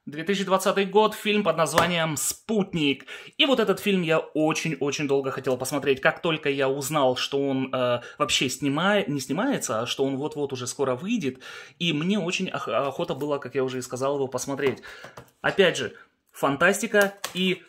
2020 год, фильм под названием «Спутник». И вот этот фильм я очень-очень долго хотел посмотреть. Как только я узнал, что он э, вообще снимает, не снимается, а что он вот-вот уже скоро выйдет, и мне очень ох- охота была как я уже и сказал, его посмотреть. Опять же, фантастика и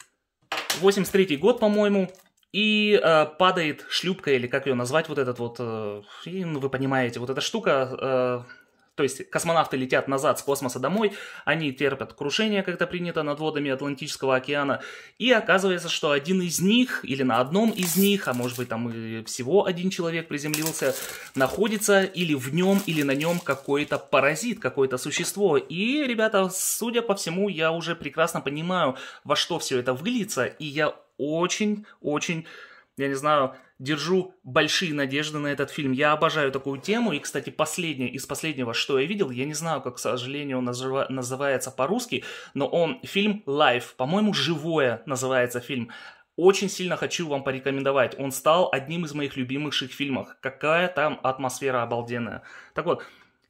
83 год, по-моему, и э, падает шлюпка, или как ее назвать, вот этот вот, э, и, вы понимаете, вот эта штука... Э, то есть космонавты летят назад с космоса домой, они терпят крушение, как это принято, над водами Атлантического океана, и оказывается, что один из них, или на одном из них, а может быть там и всего один человек приземлился, находится или в нем, или на нем какой-то паразит, какое-то существо. И, ребята, судя по всему, я уже прекрасно понимаю, во что все это выльется, и я очень-очень я не знаю, держу большие надежды на этот фильм. Я обожаю такую тему. И, кстати, последнее из последнего, что я видел, я не знаю, как, к сожалению, он называ- называется по-русски, но он фильм «Life». По-моему, «Живое» называется фильм. Очень сильно хочу вам порекомендовать. Он стал одним из моих любимых фильмов. Какая там атмосфера обалденная. Так вот,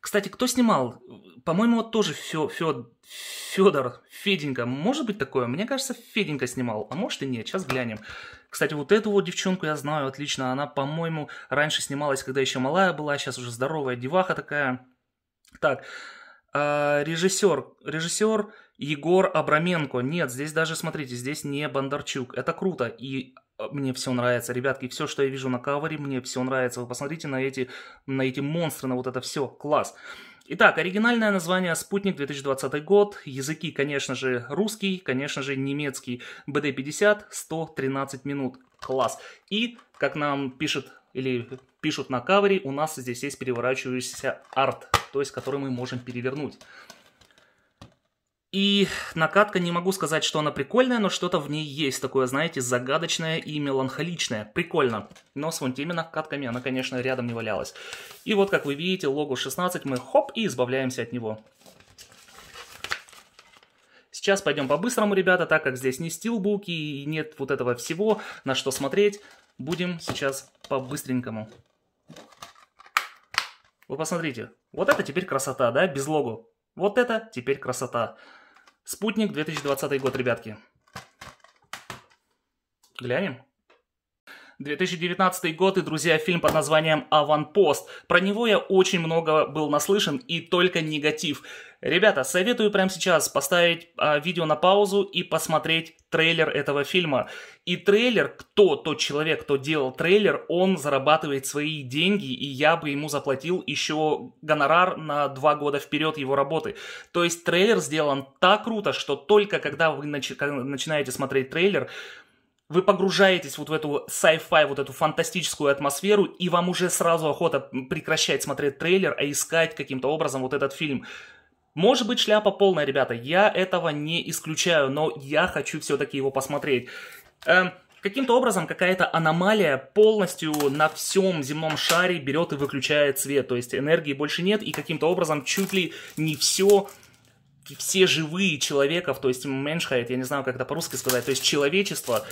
кстати, кто снимал? По-моему, вот тоже Федор, Феденька. Может быть такое? Мне кажется, Феденька снимал. А может и нет, сейчас глянем. Кстати, вот эту вот девчонку я знаю отлично. Она, по-моему, раньше снималась, когда еще малая была. Сейчас а уже здоровая деваха такая. Так, а, режиссер, режиссер Егор Абраменко. Нет, здесь даже, смотрите, здесь не Бондарчук. Это круто. И Э, мне все нравится, ребятки, все, что я вижу на кавере, мне все нравится. Вы посмотрите на эти, на эти монстры, на вот это все, класс. Итак, оригинальное название «Спутник 2020 год». Языки, конечно же, русский, конечно же, немецкий. БД-50, 113 минут. Класс. И, как нам пишет или пишут на кавере, у нас здесь есть переворачивающийся арт, то есть который мы можем перевернуть. И накатка, не могу сказать, что она прикольная, но что-то в ней есть такое, знаете, загадочное и меланхоличное. Прикольно. Но с вон теми накатками она, конечно, рядом не валялась. И вот, как вы видите, логу 16 мы хоп и избавляемся от него. Сейчас пойдем по-быстрому, ребята, так как здесь не стилбуки и нет вот этого всего, на что смотреть. Будем сейчас по-быстренькому. Вы посмотрите, вот это теперь красота, да, без логу. Вот это теперь красота. Спутник 2020 год, ребятки. Глянем. 2019 год и, друзья, фильм под названием «Аванпост». Про него я очень много был наслышан и только негатив. Ребята, советую прямо сейчас поставить а, видео на паузу и посмотреть трейлер этого фильма. И трейлер, кто тот человек, кто делал трейлер, он зарабатывает свои деньги, и я бы ему заплатил еще гонорар на два года вперед его работы. То есть трейлер сделан так круто, что только когда вы начи- начинаете смотреть трейлер, вы погружаетесь вот в эту sci-fi, вот эту фантастическую атмосферу, и вам уже сразу охота прекращать смотреть трейлер, а искать каким-то образом вот этот фильм. Может быть, шляпа полная, ребята, я этого не исключаю, но я хочу все-таки его посмотреть. Эм, каким-то образом какая-то аномалия полностью на всем земном шаре берет и выключает свет, то есть энергии больше нет, и каким-то образом чуть ли не все все живые человеков, то есть меншхайт, я не знаю, как это по-русски сказать, то есть человечество,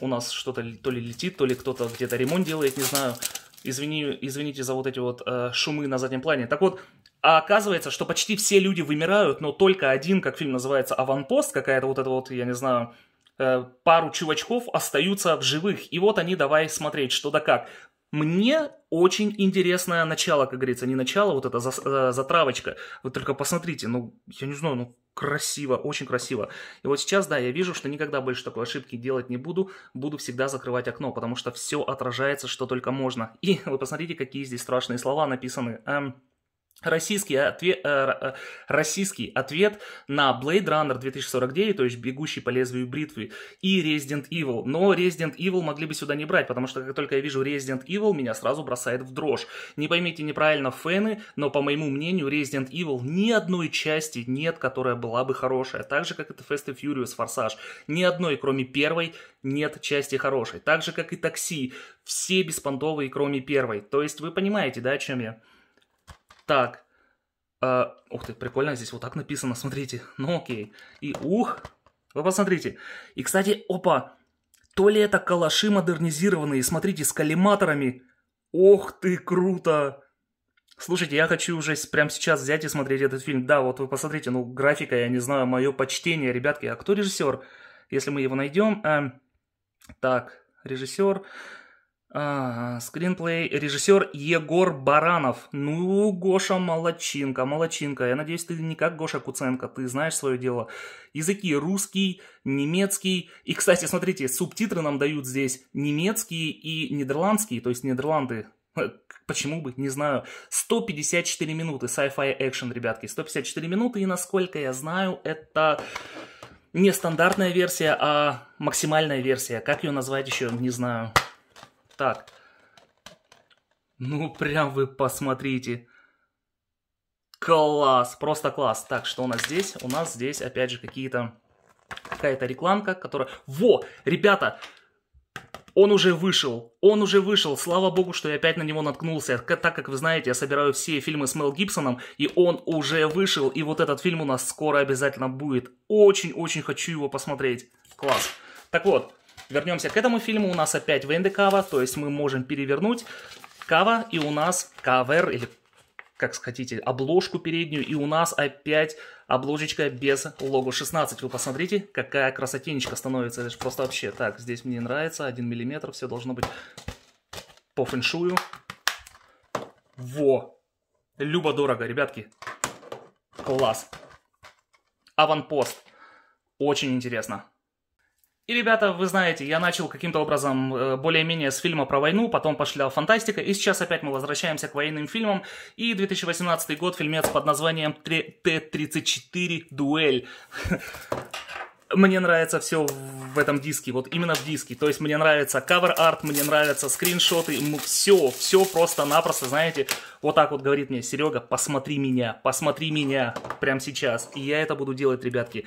у нас что-то то ли летит, то ли кто-то где-то ремонт делает, не знаю, Извини, извините за вот эти вот э, шумы на заднем плане. Так вот, а оказывается, что почти все люди вымирают, но только один, как фильм называется, аванпост, какая-то вот эта вот, я не знаю, э, пару чувачков остаются в живых. И вот они давай смотреть, что да как. Мне очень интересное начало, как говорится, не начало, вот эта э, затравочка. Вы только посмотрите, ну, я не знаю, ну, красиво, очень красиво. И вот сейчас, да, я вижу, что никогда больше такой ошибки делать не буду, буду всегда закрывать окно, потому что все отражается, что только можно. И вы посмотрите, какие здесь страшные слова написаны. Эм, Российский ответ, э, э, российский ответ на Blade Runner 2049, то есть «Бегущий по лезвию бритвы», и Resident Evil. Но Resident Evil могли бы сюда не брать, потому что как только я вижу Resident Evil, меня сразу бросает в дрожь. Не поймите неправильно фэны, но, по моему мнению, Resident Evil ни одной части нет, которая была бы хорошая. Так же, как это Fast and Furious, Форсаж. Ни одной, кроме первой, нет части хорошей. Так же, как и Такси. Все беспонтовые, кроме первой. То есть вы понимаете, да, о чем я? Так. А, ух ты, прикольно, здесь вот так написано, смотрите. Ну окей. И ух, вы посмотрите. И, кстати, опа, то ли это калаши модернизированные, смотрите, с коллиматорами. Ох ты, круто! Слушайте, я хочу уже прямо сейчас взять и смотреть этот фильм. Да, вот вы посмотрите, ну, графика, я не знаю, мое почтение, ребятки. А кто режиссер? Если мы его найдем... Э, эм, так, режиссер... А, скринплей режиссер Егор Баранов. Ну, Гоша, молодчинка, молодчинка. Я надеюсь, ты не как Гоша Куценко, ты знаешь свое дело. Языки русский, немецкий. И, кстати, смотрите, субтитры нам дают здесь немецкие и нидерландские, то есть Нидерланды. Э, почему бы, не знаю. 154 минуты sci-fi action, ребятки. 154 минуты, и насколько я знаю, это не стандартная версия, а максимальная версия. Как ее назвать еще, не знаю так. Ну, прям вы посмотрите. Класс, просто класс. Так, что у нас здесь? У нас здесь, опять же, какие-то... Какая-то рекламка, которая... Во! Ребята, он уже вышел, он уже вышел, слава богу, что я опять на него наткнулся, так как вы знаете, я собираю все фильмы с Мел Гибсоном, и он уже вышел, и вот этот фильм у нас скоро обязательно будет. Очень-очень хочу его посмотреть. Класс. Так вот, Вернемся к этому фильму. У нас опять Вендекава, то есть мы можем перевернуть кава, и у нас кавер, или как хотите, обложку переднюю, и у нас опять обложечка без лого 16. Вы посмотрите, какая красотенечка становится. Это же просто вообще. Так, здесь мне нравится, 1 миллиметр, все должно быть по фэншую. Во! Любо-дорого, ребятки. Класс. Аванпост. Очень интересно. И, ребята, вы знаете, я начал каким-то образом э, более-менее с фильма про войну, потом пошла фантастика, и сейчас опять мы возвращаемся к военным фильмам. И 2018 год, фильмец под названием «Т-34. Дуэль». Мне нравится все в этом диске, вот именно в диске. То есть мне нравится кавер-арт, мне нравятся скриншоты, все, все просто-напросто, знаете, вот так вот говорит мне Серега, посмотри меня, посмотри меня прямо сейчас. И я это буду делать, ребятки.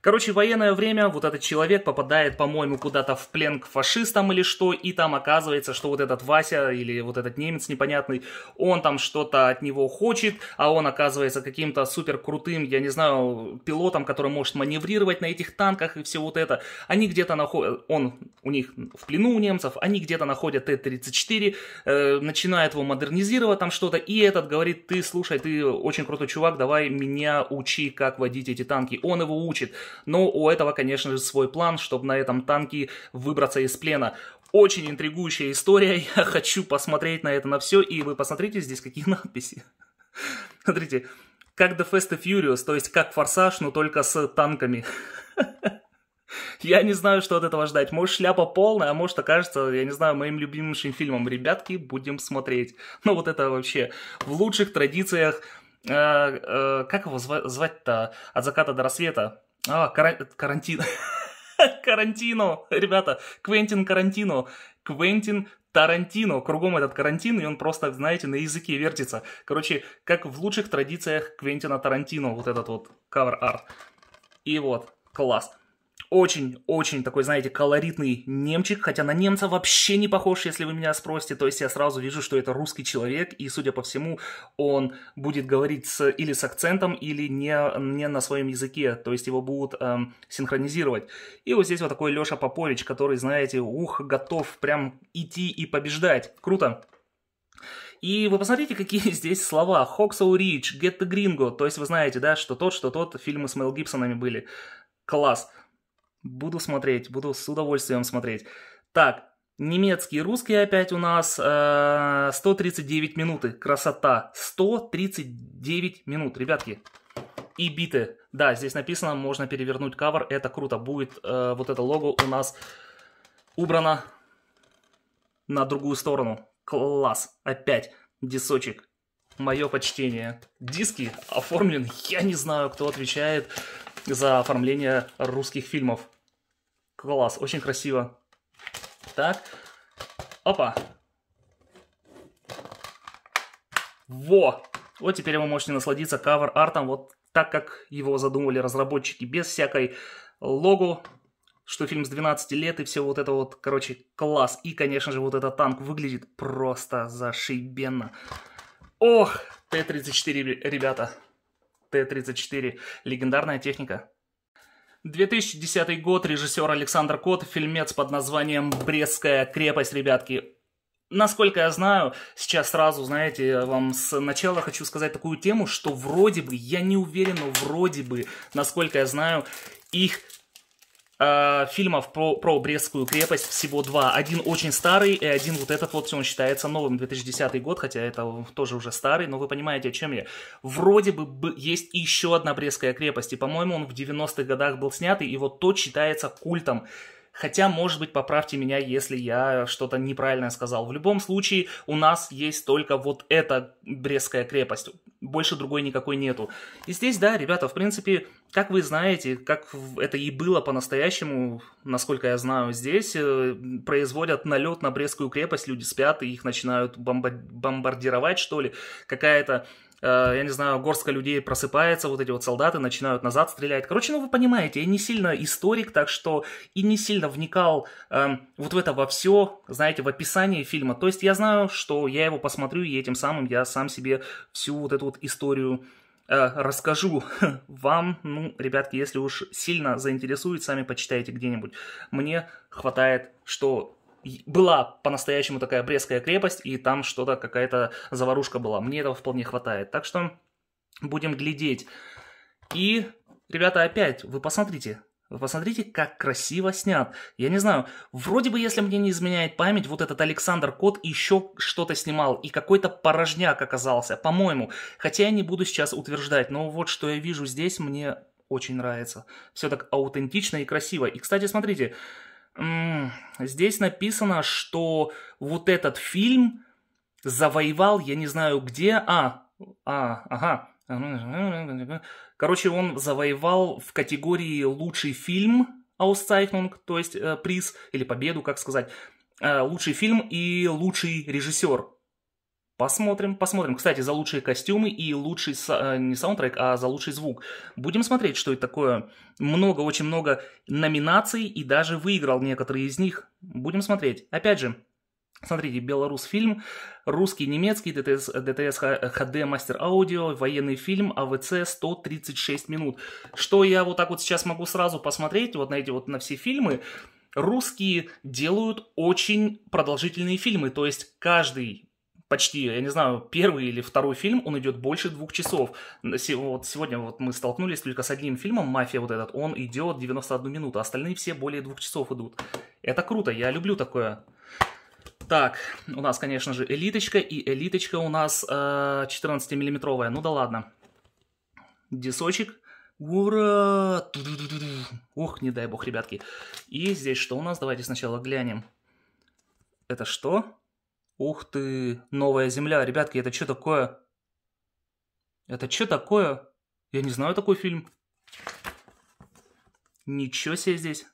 Короче, военное время вот этот человек попадает, по-моему, куда-то в плен к фашистам или что, и там оказывается, что вот этот Вася или вот этот немец непонятный, он там что-то от него хочет, а он оказывается каким-то супер крутым, я не знаю, пилотом, который может маневрировать на этих танках и все вот это. Они где-то находят, он у них в плену у немцев, они где-то находят Т-34, э, начинают его модернизировать там что-то, и этот говорит, ты слушай, ты очень крутой чувак, давай меня учи, как водить эти танки. Он его учит. Но у этого, конечно же, свой план, чтобы на этом танке выбраться из плена. Очень интригующая история, я хочу посмотреть на это на все, и вы посмотрите здесь какие надписи. Смотрите, как The Fast and Furious, то есть как Форсаж, но только с танками. Я не знаю, что от этого ждать. Может, шляпа полная, а может, окажется, я не знаю, моим любимейшим фильмом. Ребятки, будем смотреть. Ну, вот это вообще в лучших традициях. Э, э, как его звать-то? От заката до рассвета. А, кара- карантин. Карантино, ребята, Квентин Карантино, Квентин Тарантино, кругом этот карантин, и он просто, знаете, на языке вертится. Короче, как в лучших традициях Квентина Тарантино, вот этот вот кавер-арт. И вот, класс очень-очень такой, знаете, колоритный немчик, хотя на немца вообще не похож, если вы меня спросите, то есть я сразу вижу, что это русский человек, и, судя по всему, он будет говорить с, или с акцентом, или не, не на своем языке, то есть его будут эм, синхронизировать. И вот здесь вот такой Леша Попович, который, знаете, ух, готов прям идти и побеждать. Круто! И вы посмотрите, какие здесь слова. Хоксоу Рич, Get the Gringo. То есть вы знаете, да, что тот, что тот, фильмы с Мел Гибсонами были. Класс. Буду смотреть, буду с удовольствием смотреть. Так, немецкий, русский опять у нас э, 139 минуты. Красота. 139 минут, ребятки. И биты. Да, здесь написано, можно перевернуть кавер. Это круто. Будет э, вот это лого у нас убрано на другую сторону. Класс. Опять дисочек. Мое почтение. Диски оформлен. Я не знаю, кто отвечает за оформление русских фильмов. Класс, очень красиво. Так, опа. Во! Вот теперь вы можете насладиться кавер-артом вот так, как его задумывали разработчики, без всякой логу, что фильм с 12 лет и все вот это вот, короче, класс. И, конечно же, вот этот танк выглядит просто зашибенно. Ох, Т-34, ребята. Т-34. Легендарная техника. 2010 год, режиссер Александр Кот, фильмец под названием «Брестская крепость», ребятки. Насколько я знаю, сейчас сразу, знаете, вам с начала хочу сказать такую тему, что вроде бы, я не уверен, но вроде бы, насколько я знаю, их Э, фильмов про, про Брестскую крепость всего два. Один очень старый, и один вот этот вот, он считается новым, 2010 год, хотя это тоже уже старый, но вы понимаете, о чем я. Вроде бы бы есть еще одна Брестская крепость, и, по-моему, он в 90-х годах был снятый, и вот тот считается культом. Хотя, может быть, поправьте меня, если я что-то неправильное сказал. В любом случае, у нас есть только вот эта Брестская крепость. Больше другой никакой нету. И здесь, да, ребята, в принципе, как вы знаете, как это и было по-настоящему, насколько я знаю, здесь э, производят налет на Брестскую крепость, люди спят и их начинают бомбардировать, что ли. Какая-то Э, я не знаю, горстка людей просыпается, вот эти вот солдаты начинают назад стрелять. Короче, ну вы понимаете, я не сильно историк, так что и не сильно вникал эм, вот в это во все, знаете, в описании фильма. То есть я знаю, что я его посмотрю, и этим самым я сам себе всю вот эту вот историю э, расскажу вам. Ну, ребятки, если уж сильно заинтересует, сами почитайте где-нибудь. Мне хватает, что была по-настоящему такая Брестская крепость, и там что-то, какая-то заварушка была. Мне этого вполне хватает. Так что будем глядеть. И, ребята, опять, вы посмотрите, вы посмотрите, как красиво снят. Я не знаю, вроде бы, если мне не изменяет память, вот этот Александр Кот еще что-то снимал, и какой-то порожняк оказался, по-моему. Хотя я не буду сейчас утверждать, но вот что я вижу здесь, мне очень нравится. Все так аутентично и красиво. И, кстати, смотрите, Здесь написано, что вот этот фильм завоевал, я не знаю где, а, а, ага. Короче, он завоевал в категории лучший фильм Auszeichnung, то есть э, приз или победу, как сказать, э, лучший фильм и лучший режиссер. Посмотрим, посмотрим. Кстати, за лучшие костюмы и лучший, э, не саундтрек, а за лучший звук. Будем смотреть, что это такое. Много, очень много номинаций и даже выиграл некоторые из них. Будем смотреть. Опять же, Смотрите, белорус фильм, русский, немецкий, ДТС, ДТС HD мастер аудио, военный фильм, АВЦ 136 минут. Что я вот так вот сейчас могу сразу посмотреть, вот на эти вот на все фильмы, русские делают очень продолжительные фильмы, то есть каждый почти, я не знаю, первый или второй фильм, он идет больше двух часов. Вот сегодня вот мы столкнулись только с одним фильмом, «Мафия» вот этот, он идет 91 минуту, остальные все более двух часов идут. Это круто, я люблю такое. Так, у нас, конечно же, элиточка, и элиточка у нас э, 14-миллиметровая, ну да ладно. Дисочек. Ура! Ту -ду -ду -ду Ух, не дай бог, ребятки. И здесь что у нас? Давайте сначала глянем. Это что? Ух ты, новая земля, ребятки, это что такое? Это что такое? Я не знаю такой фильм. Ничего себе здесь.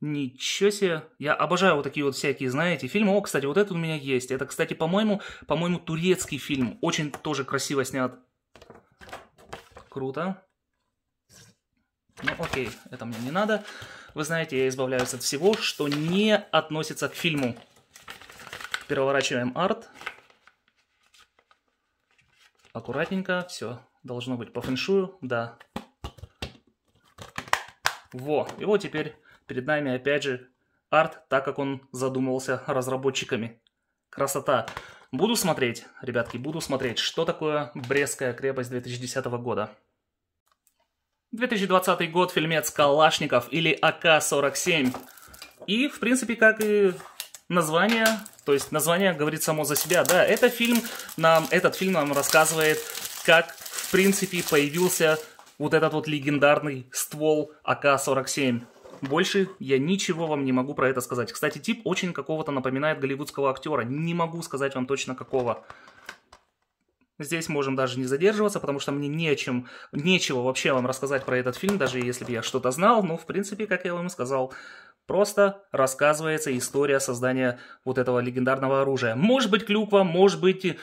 Ничего себе. Я обожаю вот такие вот всякие, знаете, фильмы. О, кстати, вот этот у меня есть. Это, кстати, по-моему, по-моему, турецкий фильм. Очень тоже красиво снят. Круто. Ну, окей, это мне не надо. Вы знаете, я избавляюсь от всего, что не относится к фильму переворачиваем арт. Аккуратненько, все должно быть по фэншую, да. Во, и вот теперь перед нами опять же арт, так как он задумывался разработчиками. Красота. Буду смотреть, ребятки, буду смотреть, что такое Брестская крепость 2010 года. 2020 год, фильмец «Калашников» или АК-47. И, в принципе, как и Название, то есть название говорит само за себя, да, это фильм нам, этот фильм нам рассказывает, как, в принципе, появился вот этот вот легендарный ствол АК-47. Больше я ничего вам не могу про это сказать. Кстати, тип очень какого-то напоминает голливудского актера. Не могу сказать вам точно какого. Здесь можем даже не задерживаться, потому что мне нечем, нечего вообще вам рассказать про этот фильм, даже если бы я что-то знал. Но, в принципе, как я вам и сказал, Просто рассказывается история создания вот этого легендарного оружия. Может быть, клюква, может быть,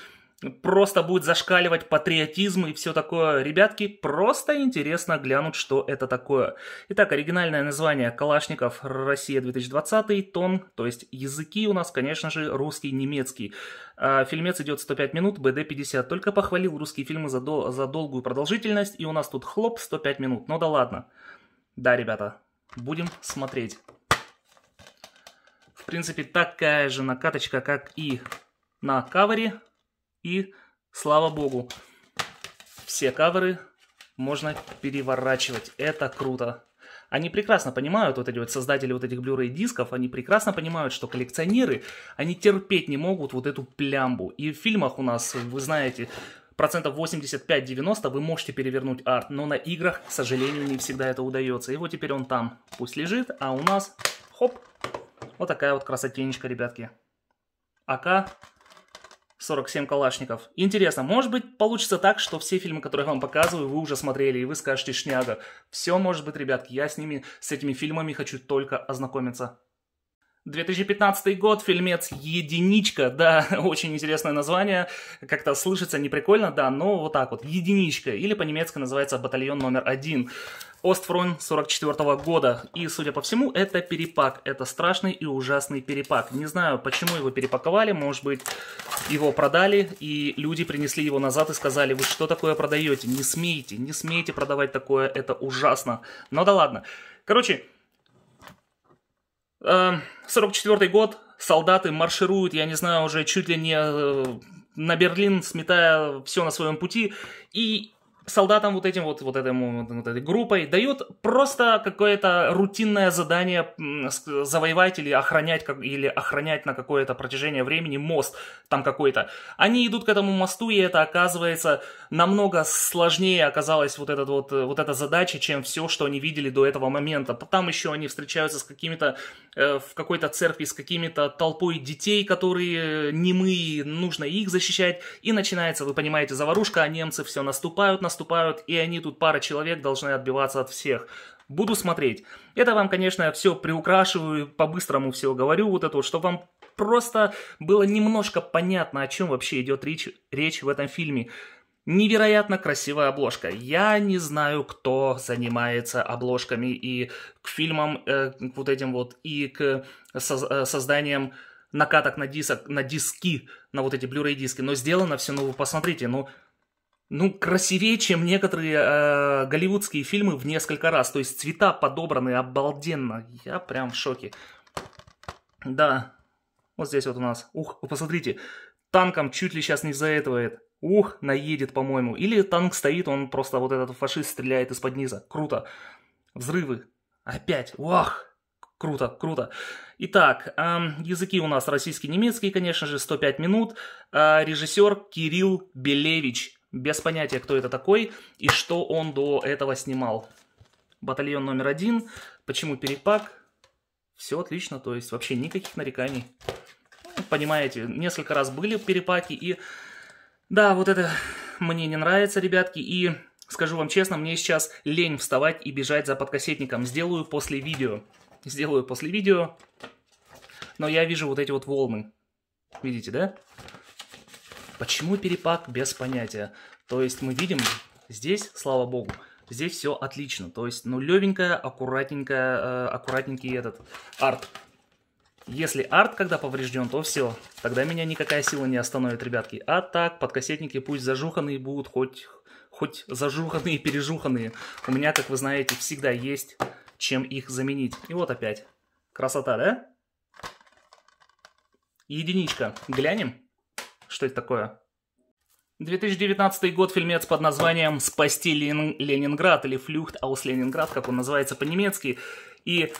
просто будет зашкаливать патриотизм и все такое. Ребятки, просто интересно глянуть, что это такое. Итак, оригинальное название Калашников Россия 2020, тон, то есть языки у нас, конечно же, русский, немецкий. А, фильмец идет 105 минут, БД 50. Только похвалил русские фильмы за, дол- за долгую продолжительность, и у нас тут хлоп 105 минут. Ну да ладно. Да, ребята, будем смотреть. В принципе, такая же накаточка, как и на кавере. И, слава богу, все каверы можно переворачивать. Это круто. Они прекрасно понимают, вот эти вот создатели вот этих Blu-ray дисков, они прекрасно понимают, что коллекционеры, они терпеть не могут вот эту плямбу. И в фильмах у нас, вы знаете, процентов 85-90 вы можете перевернуть арт, но на играх, к сожалению, не всегда это удается. И вот теперь он там пусть лежит, а у нас, хоп, вот такая вот красотенечка, ребятки. АК-47 Калашников. Интересно, может быть получится так, что все фильмы, которые я вам показываю, вы уже смотрели, и вы скажете «Шняга». Все может быть, ребятки, я с ними, с этими фильмами хочу только ознакомиться. 2015 год, фильмец «Единичка», да, очень интересное название, как-то слышится неприкольно, да, но вот так вот, «Единичка», или по-немецки называется «Батальон номер один». Остфронт 44 года. И, судя по всему, это перепак. Это страшный и ужасный перепак. Не знаю, почему его перепаковали. Может быть, его продали, и люди принесли его назад и сказали, вы что такое продаете? Не смейте, не смейте продавать такое, это ужасно. Но да ладно. Короче, 44 эм, год, солдаты маршируют, я не знаю, уже чуть ли не э, на Берлин, сметая все на своем пути, и солдатам вот этим вот, вот, этому, вот этой группой дают просто какое-то рутинное задание завоевать или охранять, как, или охранять на какое-то протяжение времени мост там какой-то. Они идут к этому мосту, и это оказывается намного сложнее оказалась вот, этот вот, вот эта задача, чем все, что они видели до этого момента. Там еще они встречаются с какими-то Э, в какой-то церкви с какими-то толпой детей, которые э, немые, нужно их защищать. И начинается, вы понимаете, заварушка, а немцы все наступают, наступают, и они тут пара человек должны отбиваться от всех. Буду смотреть. Это вам, конечно, все приукрашиваю, по-быстрому все говорю, вот это вот, чтобы вам просто было немножко понятно, о чем вообще идет речь, речь в этом фильме. Невероятно красивая обложка. Я не знаю, кто занимается обложками и к фильмам, э, к вот этим вот, и к со- э, созданиям накаток на, дисок, на диски, на вот эти Blu-ray диски, но сделано все, ну вы посмотрите, ну, ну красивее, чем некоторые э, голливудские фильмы в несколько раз. То есть цвета подобраны обалденно. Я прям в шоке. Да, вот здесь вот у нас. Ух, вы посмотрите, танком чуть ли сейчас не заэтывает. Ух, наедет, по-моему. Или танк стоит, он просто вот этот фашист стреляет из-под низа. Круто. Взрывы. Опять. Ух, Круто, круто. Итак, языки у нас российский, немецкий, конечно же, 105 минут. А, режиссер Кирилл Белевич. Без понятия, кто это такой и что он до этого снимал. Батальон номер один. Почему перепак? Все отлично, то есть вообще никаких нареканий. Ну, понимаете, несколько раз были перепаки и да, вот это мне не нравится, ребятки, и скажу вам честно, мне сейчас лень вставать и бежать за подкассетником. Сделаю после видео. Сделаю после видео, но я вижу вот эти вот волны. Видите, да? Почему перепак без понятия. То есть мы видим здесь, слава богу, здесь все отлично. То есть, ну, левенькая, аккуратненькая, э, аккуратненький этот арт. Если арт когда поврежден, то все. Тогда меня никакая сила не остановит, ребятки. А так, подкассетники пусть зажуханные будут, хоть, хоть зажуханные, пережуханные. У меня, как вы знаете, всегда есть чем их заменить. И вот опять. Красота, да? Единичка. Глянем, что это такое. 2019 год фильмец под названием «Спасти Лен... Ленинград» или «Флюхт аус Ленинград», как он называется по-немецки. И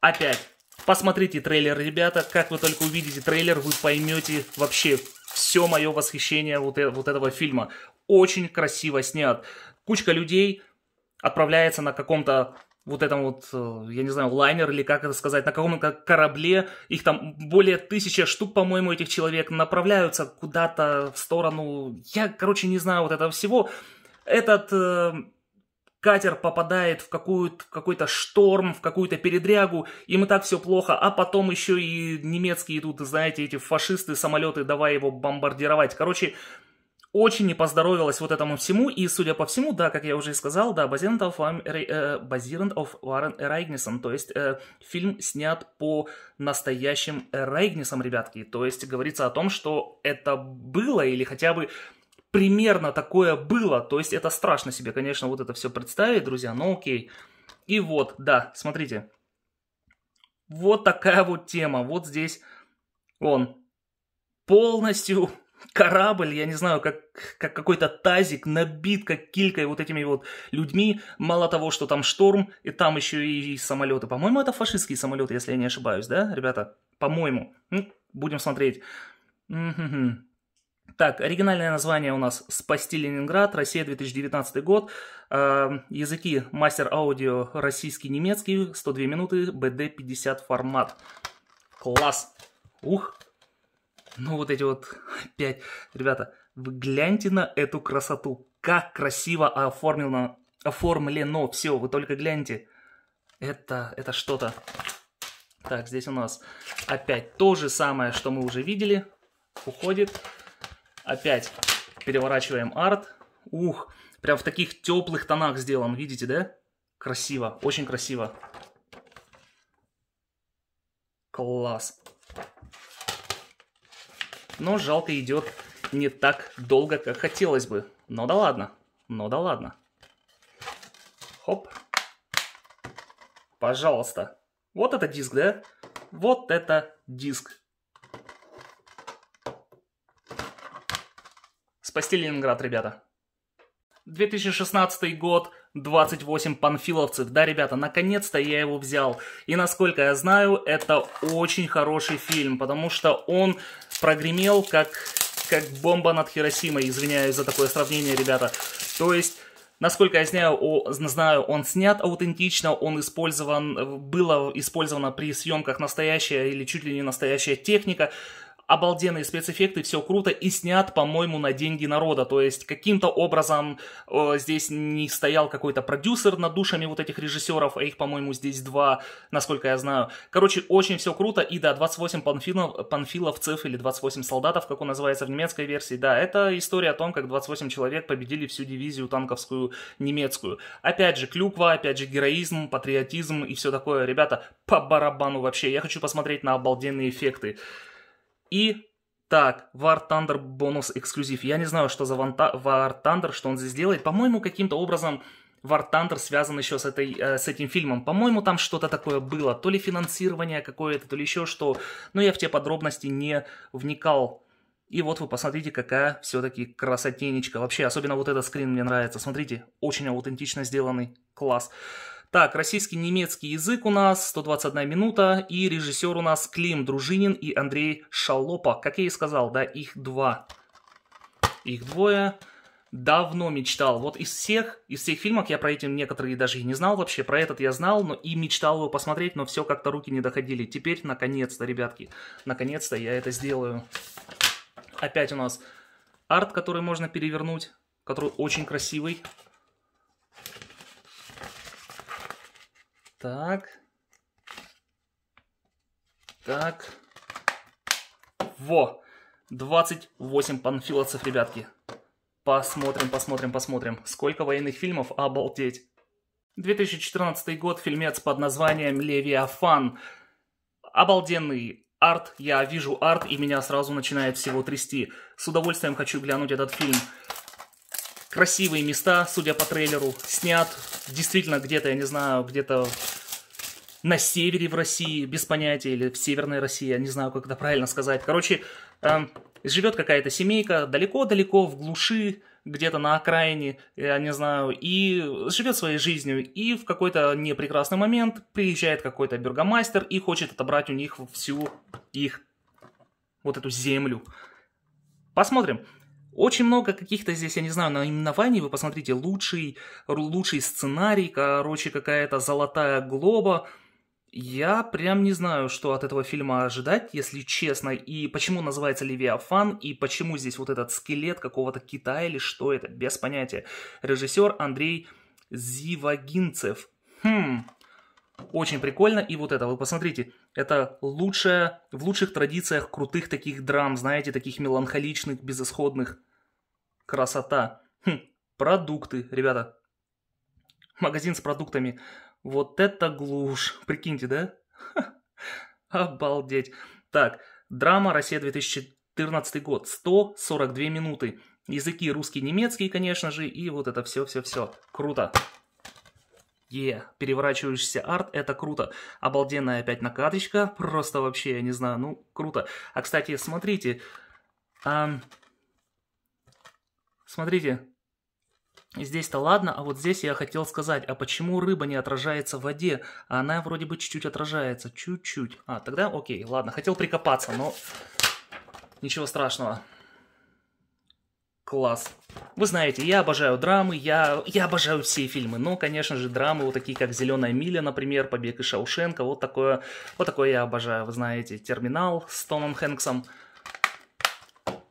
опять Посмотрите трейлер, ребята. Как вы только увидите трейлер, вы поймете вообще все мое восхищение вот, э вот этого фильма. Очень красиво снят. Кучка людей отправляется на каком-то вот этом вот, э, я не знаю, лайнер или как это сказать, на каком-то корабле, их там более тысячи штук, по-моему, этих человек, направляются куда-то в сторону, я, короче, не знаю вот этого всего. Этот э, катер попадает в какую-то, какой-то шторм, в какую-то передрягу, им и так все плохо, а потом еще и немецкие тут, знаете, эти фашисты, самолеты, давай его бомбардировать. Короче, очень не поздоровилось вот этому всему, и, судя по всему, да, как я уже и сказал, да, Базирент of, Варен of то есть э, фильм снят по настоящим Райгнисам, ребятки, то есть говорится о том, что это было, или хотя бы примерно такое было. То есть это страшно себе, конечно, вот это все представить, друзья, но окей. И вот, да, смотрите. Вот такая вот тема. Вот здесь он полностью корабль, я не знаю, как, как какой-то тазик набит как килькой вот этими вот людьми. Мало того, что там шторм, и там еще и, и самолеты. По-моему, это фашистские самолеты, если я не ошибаюсь, да, ребята? По-моему. Будем смотреть. Так, оригинальное название у нас «Спасти Ленинград», Россия, 2019 год. Э, языки мастер аудио российский, немецкий, 102 минуты, BD50 формат. Класс! Ух! Ну вот эти вот опять, ребята, вы гляньте на эту красоту. Как красиво оформлено, оформлено все, вы только гляньте. Это, это что-то. Так, здесь у нас опять то же самое, что мы уже видели. Уходит. Опять переворачиваем арт. Ух, прям в таких теплых тонах сделан, видите, да? Красиво, очень красиво. Класс. Но жалко идет не так долго, как хотелось бы. Но да ладно, но да ладно. Хоп. Пожалуйста. Вот это диск, да? Вот это диск. Спасти Ленинград, ребята. 2016 год, 28 панфиловцев. Да, ребята, наконец-то я его взял. И насколько я знаю, это очень хороший фильм, потому что он прогремел как, как бомба над Хиросимой. Извиняюсь за такое сравнение, ребята. То есть... Насколько я знаю, о, знаю, он снят аутентично, он использован, э, было использовано при съемках настоящая или чуть ли не настоящая техника обалденные спецэффекты, все круто и снят, по-моему, на деньги народа. То есть каким-то образом э, здесь не стоял какой-то продюсер над душами вот этих режиссеров, а их, по-моему, здесь два, насколько я знаю. Короче, очень все круто. И да, 28 панфилов, панфиловцев или 28 солдатов, как он называется в немецкой версии, да, это история о том, как 28 человек победили всю дивизию танковскую немецкую. Опять же, клюква, опять же, героизм, патриотизм и все такое. Ребята, по барабану вообще. Я хочу посмотреть на обалденные эффекты. И так, War Thunder бонус эксклюзив. Я не знаю, что за War Thunder, что он здесь делает. По-моему, каким-то образом War Thunder связан еще с, этой, э, с этим фильмом. По-моему, там что-то такое было. То ли финансирование какое-то, то ли еще что. Но я в те подробности не вникал. И вот вы посмотрите, какая все-таки красотенечка. Вообще, особенно вот этот скрин мне нравится. Смотрите, очень аутентично сделанный. Класс. Так, российский немецкий язык у нас 121 минута, и режиссер у нас Клим Дружинин и Андрей Шалопа. Как я и сказал, да, их два. Их двое. Давно мечтал. Вот из всех, из всех фильмов я про эти некоторые даже и не знал вообще. Про этот я знал, но и мечтал его посмотреть, но все как-то руки не доходили. Теперь, наконец-то, ребятки, наконец-то я это сделаю. Опять у нас арт, который можно перевернуть, который очень красивый. Так. Так. Во! 28 панфиловцев, ребятки. Посмотрим, посмотрим, посмотрим. Сколько военных фильмов, обалдеть. 2014 год, фильмец под названием «Левиафан». Обалденный арт, я вижу арт, и меня сразу начинает всего трясти. С удовольствием хочу глянуть этот фильм. Красивые места, судя по трейлеру, снят. Действительно, где-то, я не знаю, где-то на севере в России, без понятия, или в Северной России, я не знаю, как это правильно сказать. Короче, э, живет какая-то семейка далеко-далеко в глуши, где-то на окраине, я не знаю, и живет своей жизнью, и в какой-то непрекрасный момент приезжает какой-то бюргомастер и хочет отобрать у них всю их вот эту землю. Посмотрим. Очень много каких-то здесь, я не знаю, наименований. Вы посмотрите, лучший, лучший сценарий, короче, какая-то золотая глоба. Я прям не знаю, что от этого фильма ожидать, если честно, и почему называется «Левиафан», и почему здесь вот этот скелет какого-то Китая или что это, без понятия. Режиссер Андрей Зивагинцев. Хм, очень прикольно, и вот это, вы посмотрите, это лучшее, в лучших традициях крутых таких драм, знаете, таких меланхоличных, безысходных. Красота. Хм, продукты, ребята. Магазин с продуктами. Вот это глушь. Прикиньте, да? Обалдеть. Так, драма «Россия 2014 год». 142 минуты. Языки русский, немецкий, конечно же, и вот это все-все-все. Круто. Е, yeah. переворачивающийся арт, это круто. Обалденная опять накаточка, просто вообще, я не знаю, ну, круто. А, кстати, смотрите. Эм, смотрите, Здесь-то ладно, а вот здесь я хотел сказать, а почему рыба не отражается в воде? А она вроде бы чуть-чуть отражается, чуть-чуть. А, тогда окей, ладно, хотел прикопаться, но ничего страшного. Класс. Вы знаете, я обожаю драмы, я, я обожаю все фильмы, но, конечно же, драмы вот такие, как «Зеленая миля», например, «Побег из Шаушенка», вот такое, вот такое я обожаю, вы знаете, «Терминал» с Томом Хэнксом.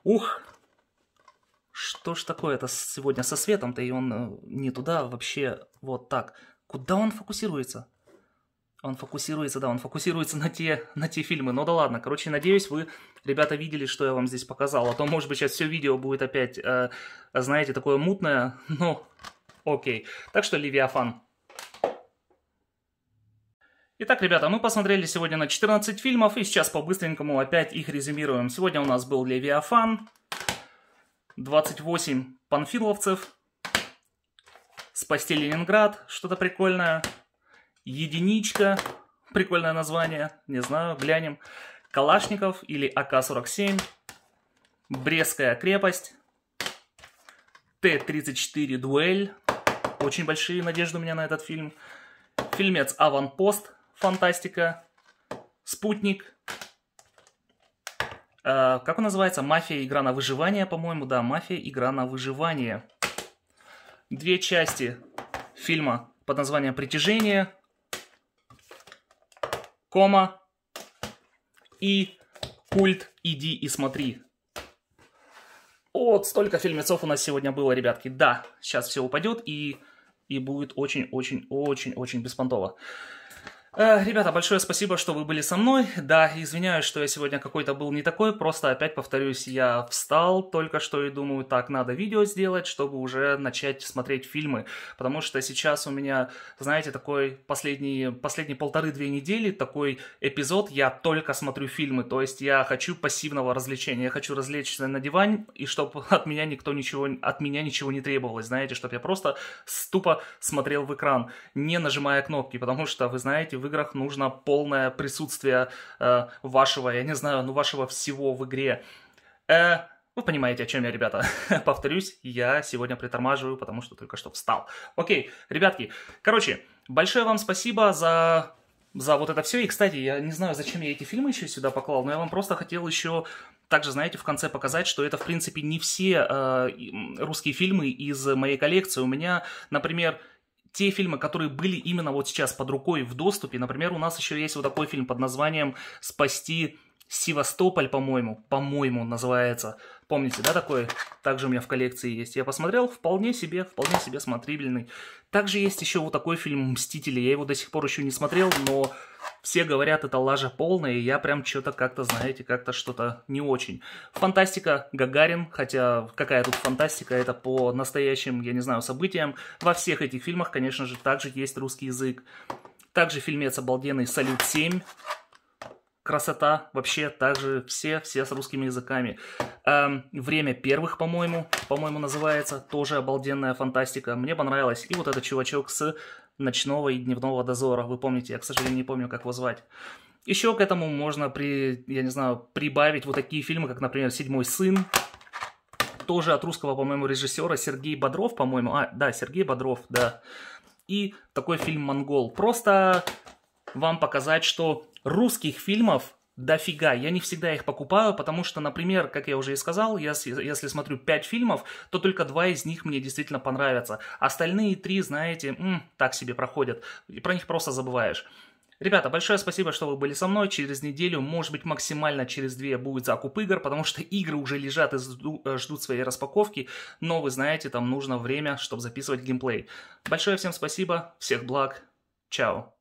Ух, что ж такое это сегодня со светом-то, и он э, не туда а вообще вот так. Куда он фокусируется? Он фокусируется, да, он фокусируется на те, на те фильмы. Ну да ладно, короче, надеюсь, вы, ребята, видели, что я вам здесь показал. А то, может быть, сейчас все видео будет опять, э, знаете, такое мутное, но окей. Так что, Левиафан. Итак, ребята, мы посмотрели сегодня на 14 фильмов, и сейчас по-быстренькому опять их резюмируем. Сегодня у нас был Левиафан, 28 панфиловцев. Спасти Ленинград, что-то прикольное. Единичка, прикольное название, не знаю, глянем. Калашников или АК-47. Брестская крепость. Т-34 «Дуэль». Очень большие надежды у меня на этот фильм. Фильмец «Аванпост», фантастика. «Спутник», Э, как он называется? «Мафия. Игра на выживание», по-моему, да. «Мафия. Игра на выживание». Две части фильма под названием «Притяжение», «Кома» и «Культ. Иди и смотри». Вот столько фильмецов у нас сегодня было, ребятки. Да, сейчас все упадет и, и будет очень-очень-очень-очень беспонтово. Э, ребята, большое спасибо, что вы были со мной. Да, извиняюсь, что я сегодня какой-то был не такой, просто опять повторюсь, я встал только что и думаю, так, надо видео сделать, чтобы уже начать смотреть фильмы, потому что сейчас у меня, знаете, такой последние, последние полторы-две недели такой эпизод, я только смотрю фильмы, то есть я хочу пассивного развлечения, я хочу развлечься на диван, и чтобы от меня никто ничего, от меня ничего не требовалось, знаете, чтобы я просто тупо смотрел в экран, не нажимая кнопки, потому что, вы знаете, в играх нужно полное присутствие э, вашего, я не знаю, ну вашего всего в игре. Э, вы понимаете, о чем я, ребята. Повторюсь, я сегодня притормаживаю, потому что только что встал. Окей, ребятки, короче, большое вам спасибо за за вот это все. И, кстати, я не знаю, зачем я эти фильмы еще сюда поклал, но я вам просто хотел еще также, знаете, в конце показать, что это, в принципе, не все э, русские фильмы из моей коллекции. У меня, например, те фильмы, которые были именно вот сейчас под рукой в доступе. Например, у нас еще есть вот такой фильм под названием «Спасти Севастополь, по-моему, по-моему называется. Помните, да, такой? Также у меня в коллекции есть. Я посмотрел, вполне себе, вполне себе смотрибельный. Также есть еще вот такой фильм «Мстители». Я его до сих пор еще не смотрел, но все говорят, это лажа полная, и я прям что-то как-то, знаете, как-то что-то не очень. Фантастика Гагарин, хотя какая тут фантастика, это по настоящим, я не знаю, событиям. Во всех этих фильмах, конечно же, также есть русский язык. Также фильмец обалденный «Салют 7» красота вообще также все все с русскими языками эм, время первых по моему по моему называется тоже обалденная фантастика мне понравилось и вот этот чувачок с ночного и дневного дозора вы помните я к сожалению не помню как его звать еще к этому можно при я не знаю прибавить вот такие фильмы как например седьмой сын тоже от русского по моему режиссера Сергей Бодров по моему а да Сергей Бодров да и такой фильм Монгол просто вам показать что русских фильмов дофига. Я не всегда их покупаю, потому что, например, как я уже и сказал, я, если смотрю 5 фильмов, то только 2 из них мне действительно понравятся. Остальные 3, знаете, м, так себе проходят. И про них просто забываешь. Ребята, большое спасибо, что вы были со мной. Через неделю, может быть, максимально через две будет закуп игр, потому что игры уже лежат и э, ждут своей распаковки, но вы знаете, там нужно время, чтобы записывать геймплей. Большое всем спасибо, всех благ, чао.